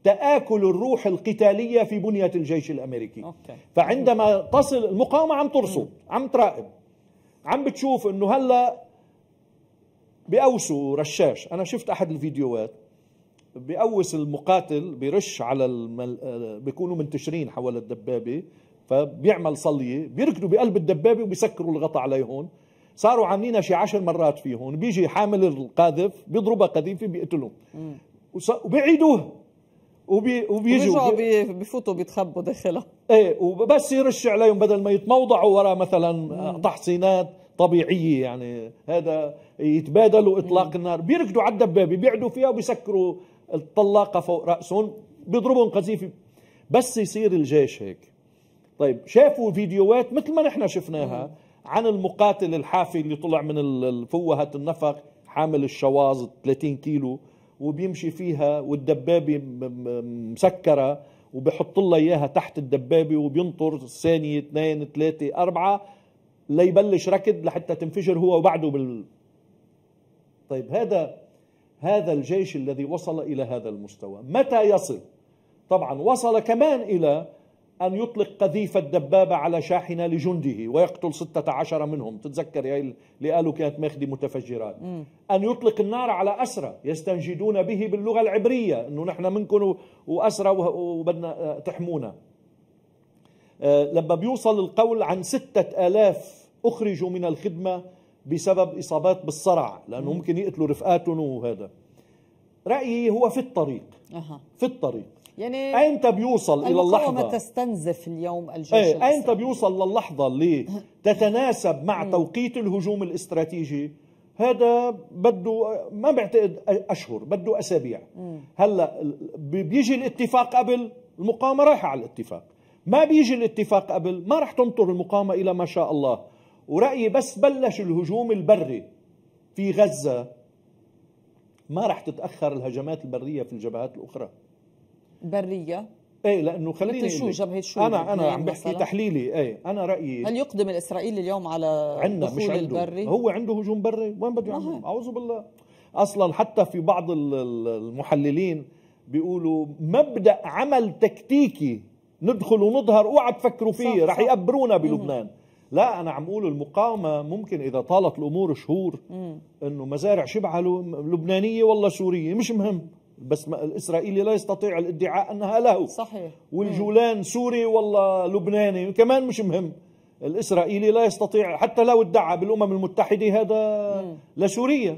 تآكل الروح القتالية في بنية الجيش الأمريكي أوكي. فعندما تصل المقاومة عم ترصد عم تراقب عم بتشوف أنه هلأ بأوسوا رشاش أنا شفت أحد الفيديوهات بقوس المقاتل برش على المل... بيكونوا منتشرين حول الدبابه فبيعمل صليه بيركضوا بقلب الدبابه وبيسكروا الغطاء عليهم صاروا عاملينها شي عشر مرات فيهم بيجي حامل القاذف بيضربها قذيفه بيقتلهم وص... وبيعيدوها وبي وبيجوا بي... بيفوتوا بيتخبوا داخلها ايه وبس يرش عليهم بدل ما يتموضعوا وراء مثلا مم. تحصينات طبيعيه يعني هذا يتبادلوا اطلاق النار بيركضوا على الدبابه بيعدوا فيها وبيسكروا الطلاقه فوق راسهم بيضربهم قذيفه بس يصير الجيش هيك طيب شافوا فيديوهات مثل ما نحن شفناها عن المقاتل الحافي اللي طلع من الفوهة النفق حامل الشواظ 30 كيلو وبيمشي فيها والدبابة مسكرة وبحط لها إياها تحت الدبابة وبينطر ثانية اثنين ثلاثة أربعة ليبلش ركض لحتى تنفجر هو وبعده بال طيب هذا هذا الجيش الذي وصل الى هذا المستوى متى يصل طبعا وصل كمان الى أن يطلق قذيفه الدبابة على شاحنة لجنده ويقتل ستة عشر منهم تتذكر هي اللي قالوا كانت ماخذه متفجرات م. أن يطلق النار على أسرى يستنجدون به باللغة العبرية أنه نحن منكم وأسرى وبدنا آه، تحمونا آه، لما بيوصل القول عن ستة آلاف أخرجوا من الخدمة بسبب اصابات بالصرع لانه ممكن يقتلوا رفقاتهم وهذا رايي هو في الطريق أه. في الطريق يعني ايمتى بيوصل الى اللحظه تستنزف اليوم الجيش ايه ايمتى بيوصل للحظه اللي تتناسب مع توقيت الهجوم الاستراتيجي هذا بده ما بعتقد اشهر بده اسابيع هلا بيجي الاتفاق قبل المقاومه رايحه على الاتفاق ما بيجي الاتفاق قبل ما رح تنطر المقاومه الى ما شاء الله ورأيي بس بلش الهجوم البري في غزة ما رح تتأخر الهجمات البرية في الجبهات الأخرى برية ايه لانه خليني شو جبهه شو انا انا عم بحكي تحليلي ايه انا رايي هل يقدم الاسرائيلي اليوم على عندنا مش عنده البري؟ هو عنده هجوم بري وين بده يعمل اعوذ بالله اصلا حتى في بعض المحللين بيقولوا مبدا عمل تكتيكي ندخل ونظهر اوعى تفكروا فيه رح يقبرونا بلبنان لا انا عم اقول المقاومه ممكن اذا طالت الامور شهور انه مزارع شبعه لبنانيه ولا سوريه مش مهم بس الاسرائيلي لا يستطيع الادعاء انها له صحيح والجولان سوري والله لبناني كمان مش مهم الاسرائيلي لا يستطيع حتى لو ادعى بالامم المتحده هذا لسوريا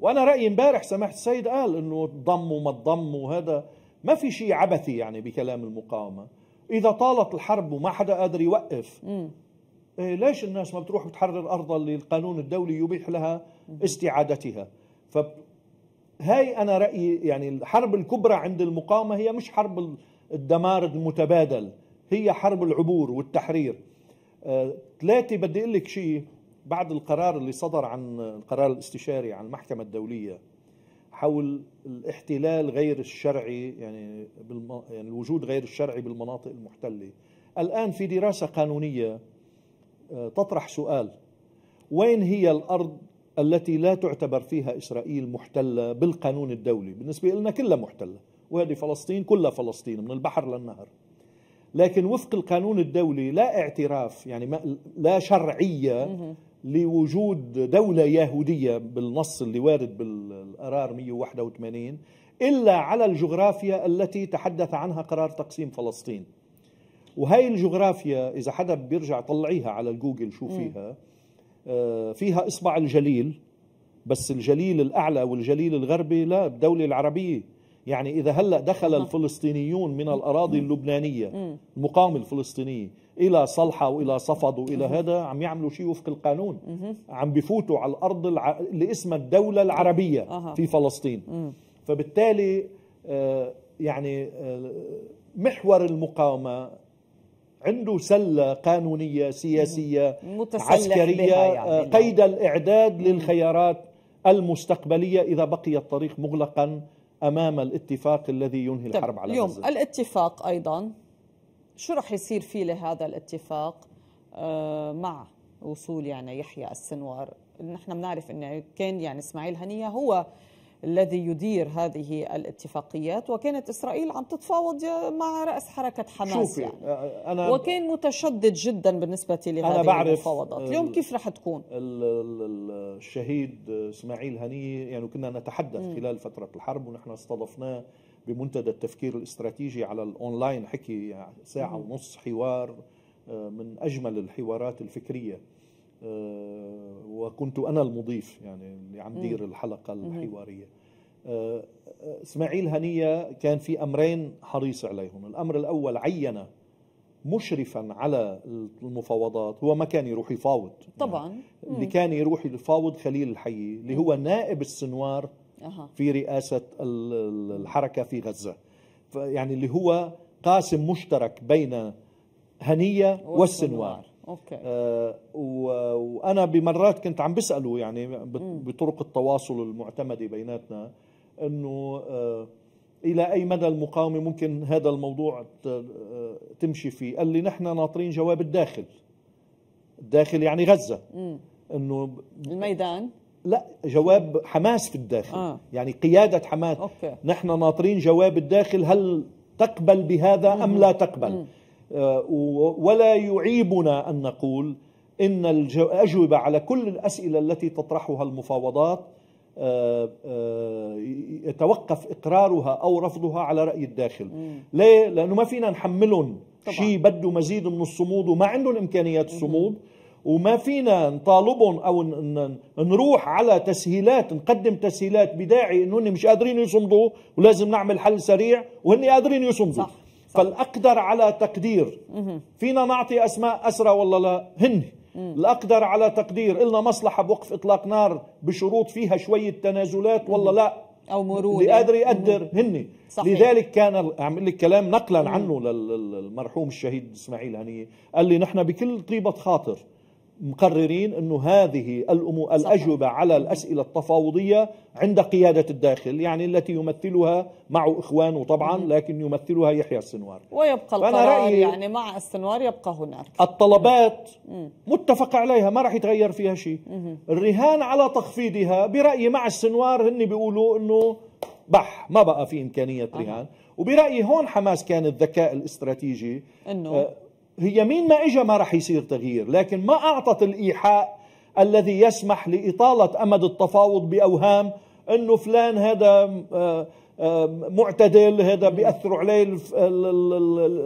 وانا رايي امبارح سمحت السيد قال انه ضم وما تضم وهذا ما في شيء عبثي يعني بكلام المقاومه اذا طالت الحرب وما حدا قادر يوقف مم. إيه، ليش الناس ما بتروح بتحرر أرضها اللي القانون الدولي يبيح لها استعادتها فهي أنا رأيي يعني الحرب الكبرى عند المقاومة هي مش حرب الدمار المتبادل هي حرب العبور والتحرير ثلاثة إيه، بدي أقول لك شيء بعد القرار اللي صدر عن القرار الاستشاري عن المحكمة الدولية حول الاحتلال غير الشرعي يعني, بالم... يعني الوجود غير الشرعي بالمناطق المحتلة الآن في دراسة قانونية تطرح سؤال وين هي الأرض التي لا تعتبر فيها إسرائيل محتلة بالقانون الدولي بالنسبة لنا كلها محتلة وهذه فلسطين كلها فلسطين من البحر للنهر لكن وفق القانون الدولي لا اعتراف يعني لا شرعية لوجود دولة يهودية بالنص اللي وارد بالقرار 181 إلا على الجغرافيا التي تحدث عنها قرار تقسيم فلسطين وهي الجغرافيا اذا حدا بيرجع طلعيها على الجوجل شو فيها آه، فيها اصبع الجليل بس الجليل الاعلى والجليل الغربي لا الدوله العربيه يعني اذا هلا دخل الفلسطينيون من الاراضي اللبنانيه المقاومه الفلسطينيه الى صلحة والى صفد والى هذا عم يعملوا شيء وفق القانون عم بفوتوا على الارض الع... اللي اسمها الدوله العربيه آه. آه. في فلسطين فبالتالي يعني محور المقاومه عنده سلة قانونية سياسية عسكرية يعني آه، قيد الإعداد للخيارات المستقبلية إذا بقي الطريق مغلقا أمام الاتفاق الذي ينهي طيب، الحرب على اليوم غزة الاتفاق أيضا شو رح يصير فيه لهذا الاتفاق آه، مع وصول يعني يحيى السنوار نحن بنعرف انه كان يعني اسماعيل هنيه هو الذي يدير هذه الاتفاقيات وكانت إسرائيل عم تتفاوض مع رأس حركة حماس شوفي يعني. أنا وكان متشدد جدا بالنسبة لهذه أنا بعرف المفاوضات آه، اليوم كيف رح تكون الشهيد اسماعيل هنية يعني كنا نتحدث م. خلال فترة الحرب ونحن استضفناه بمنتدى التفكير الاستراتيجي على الأونلاين حكي يعني ساعة م. ونص حوار آه، من أجمل الحوارات الفكرية آه، وكنت أنا المضيف يعني اللي عم دير الحلقة الحوارية آه، اسماعيل هنية كان في أمرين حريص عليهم الأمر الأول عين مشرفا على المفاوضات هو ما كان يروح يفاوض يعني طبعا يعني اللي كان يروح يفاوض خليل الحيي اللي هو نائب السنوار في رئاسة الحركة في غزة يعني اللي هو قاسم مشترك بين هنية والسنوار اوكي آه وانا بمرات كنت عم بساله يعني بطرق التواصل المعتمده بيناتنا انه آه الى اي مدى المقاومه ممكن هذا الموضوع آه، تمشي فيه قال لي نحن ناطرين جواب الداخل الداخل يعني غزه انه الميدان لا جواب حماس في الداخل آه. يعني قياده حماس أوكي. نحن ناطرين جواب الداخل هل تقبل بهذا مم. ام لا تقبل مم. آه، ولا يعيبنا أن نقول إن الأجوبة على كل الأسئلة التي تطرحها المفاوضات آه، آه، يتوقف إقرارها أو رفضها على رأي الداخل ليه؟ لأنه ما فينا نحملهم شيء بده مزيد من الصمود وما عندهم إمكانيات الصمود وما فينا نطالبهم او نروح على تسهيلات نقدم تسهيلات بداعي انهم مش قادرين يصمدوا ولازم نعمل حل سريع وهن قادرين يصمدوا صح. فالأقدر على تقدير فينا نعطي أسماء أسرى ولا لا هن الأقدر على تقدير إلنا مصلحة بوقف إطلاق نار بشروط فيها شوية تنازلات ولا لا أو مرونة اللي قادر يقدر هن صحيح. لذلك كان أعمل لك كلام نقلا عنه للمرحوم الشهيد إسماعيل هنية قال لي نحن بكل طيبة خاطر مقررين أنه هذه الأجوبة على الأسئلة التفاوضية عند قيادة الداخل يعني التي يمثلها مع إخوانه طبعا لكن يمثلها يحيى السنوار ويبقى القرار يعني مع السنوار يبقى هناك الطلبات متفق عليها ما راح يتغير فيها شيء الرهان على تخفيضها برأيي مع السنوار هن بيقولوا أنه بح ما بقى في إمكانية رهان وبرأيي هون حماس كان الذكاء الاستراتيجي أنه آه، هي مين ما إجا ما رح يصير تغيير لكن ما أعطت الإيحاء الذي يسمح لإطالة أمد التفاوض بأوهام أنه فلان هذا آه، آه، معتدل هذا بيأثر عليه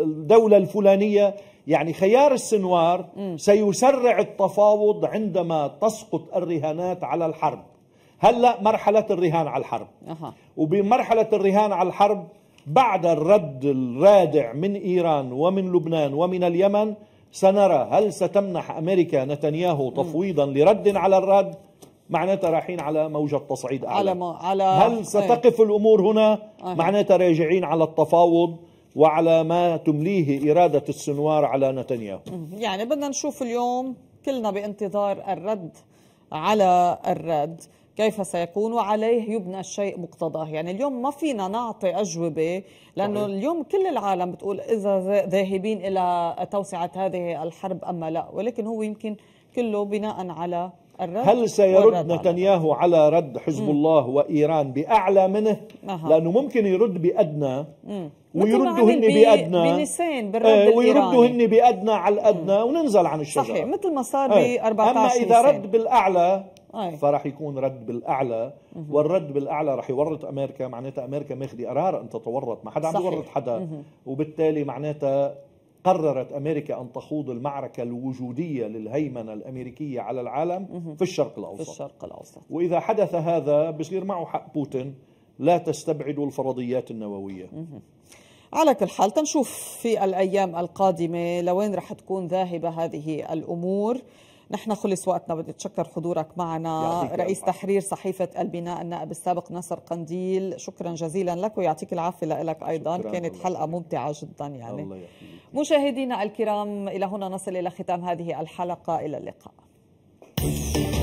الدولة الفلانية يعني خيار السنوار سيسرع التفاوض عندما تسقط الرهانات على الحرب هلا مرحلة الرهان على الحرب وبمرحلة الرهان على الحرب بعد الرد الرادع من إيران ومن لبنان ومن اليمن سنرى هل ستمنح أمريكا نتنياهو تفويضا لرد على الرد معناتها رايحين على موجة تصعيد أعلى على ما على هل إيه. ستقف ايه الأمور هنا ايه معناتها راجعين على التفاوض وعلى ما تمليه إرادة السنوار على نتنياهو يعني بدنا نشوف اليوم كلنا بانتظار الرد على الرد كيف سيكون وعليه يبنى الشيء مقتضاه يعني اليوم ما فينا نعطي أجوبة لأنه طيب. اليوم كل العالم بتقول إذا ذاهبين إلى توسعة هذه الحرب أما لا ولكن هو يمكن كله بناء على الرد هل سيرد نتنياهو على, على رد حزب م. الله وإيران بأعلى منه أه. لأنه ممكن يرد بأدنى م. ويردهن بأدنى بنسين بالرد ويردوا إيه، ويردهن بأدنى على الأدنى وننزل عن الشجرة صحيح مثل ما صار إيه. ب 14 أما إذا رد بالأعلى فراح يكون رد بالاعلى والرد بالاعلى راح يورط امريكا معناتها امريكا ماخذه قرار ان تتورط ما حدا عم يورط حدا وبالتالي معناتها قررت امريكا ان تخوض المعركه الوجوديه للهيمنه الامريكيه على العالم في الشرق الاوسط في الشرق الاوسط واذا حدث هذا بصير معه حق بوتين لا تستبعدوا الفرضيات النوويه على كل حال تنشوف في الايام القادمه لوين رح تكون ذاهبه هذه الامور نحن خلص وقتنا بدي اتشكر حضورك معنا رئيس تحرير صحيفه البناء النائب السابق ناصر قنديل شكرا جزيلا لك ويعطيك العافيه لك ايضا كانت حلقه ممتعه جدا يعني الله مشاهدينا الكرام الى هنا نصل الى ختام هذه الحلقه الى اللقاء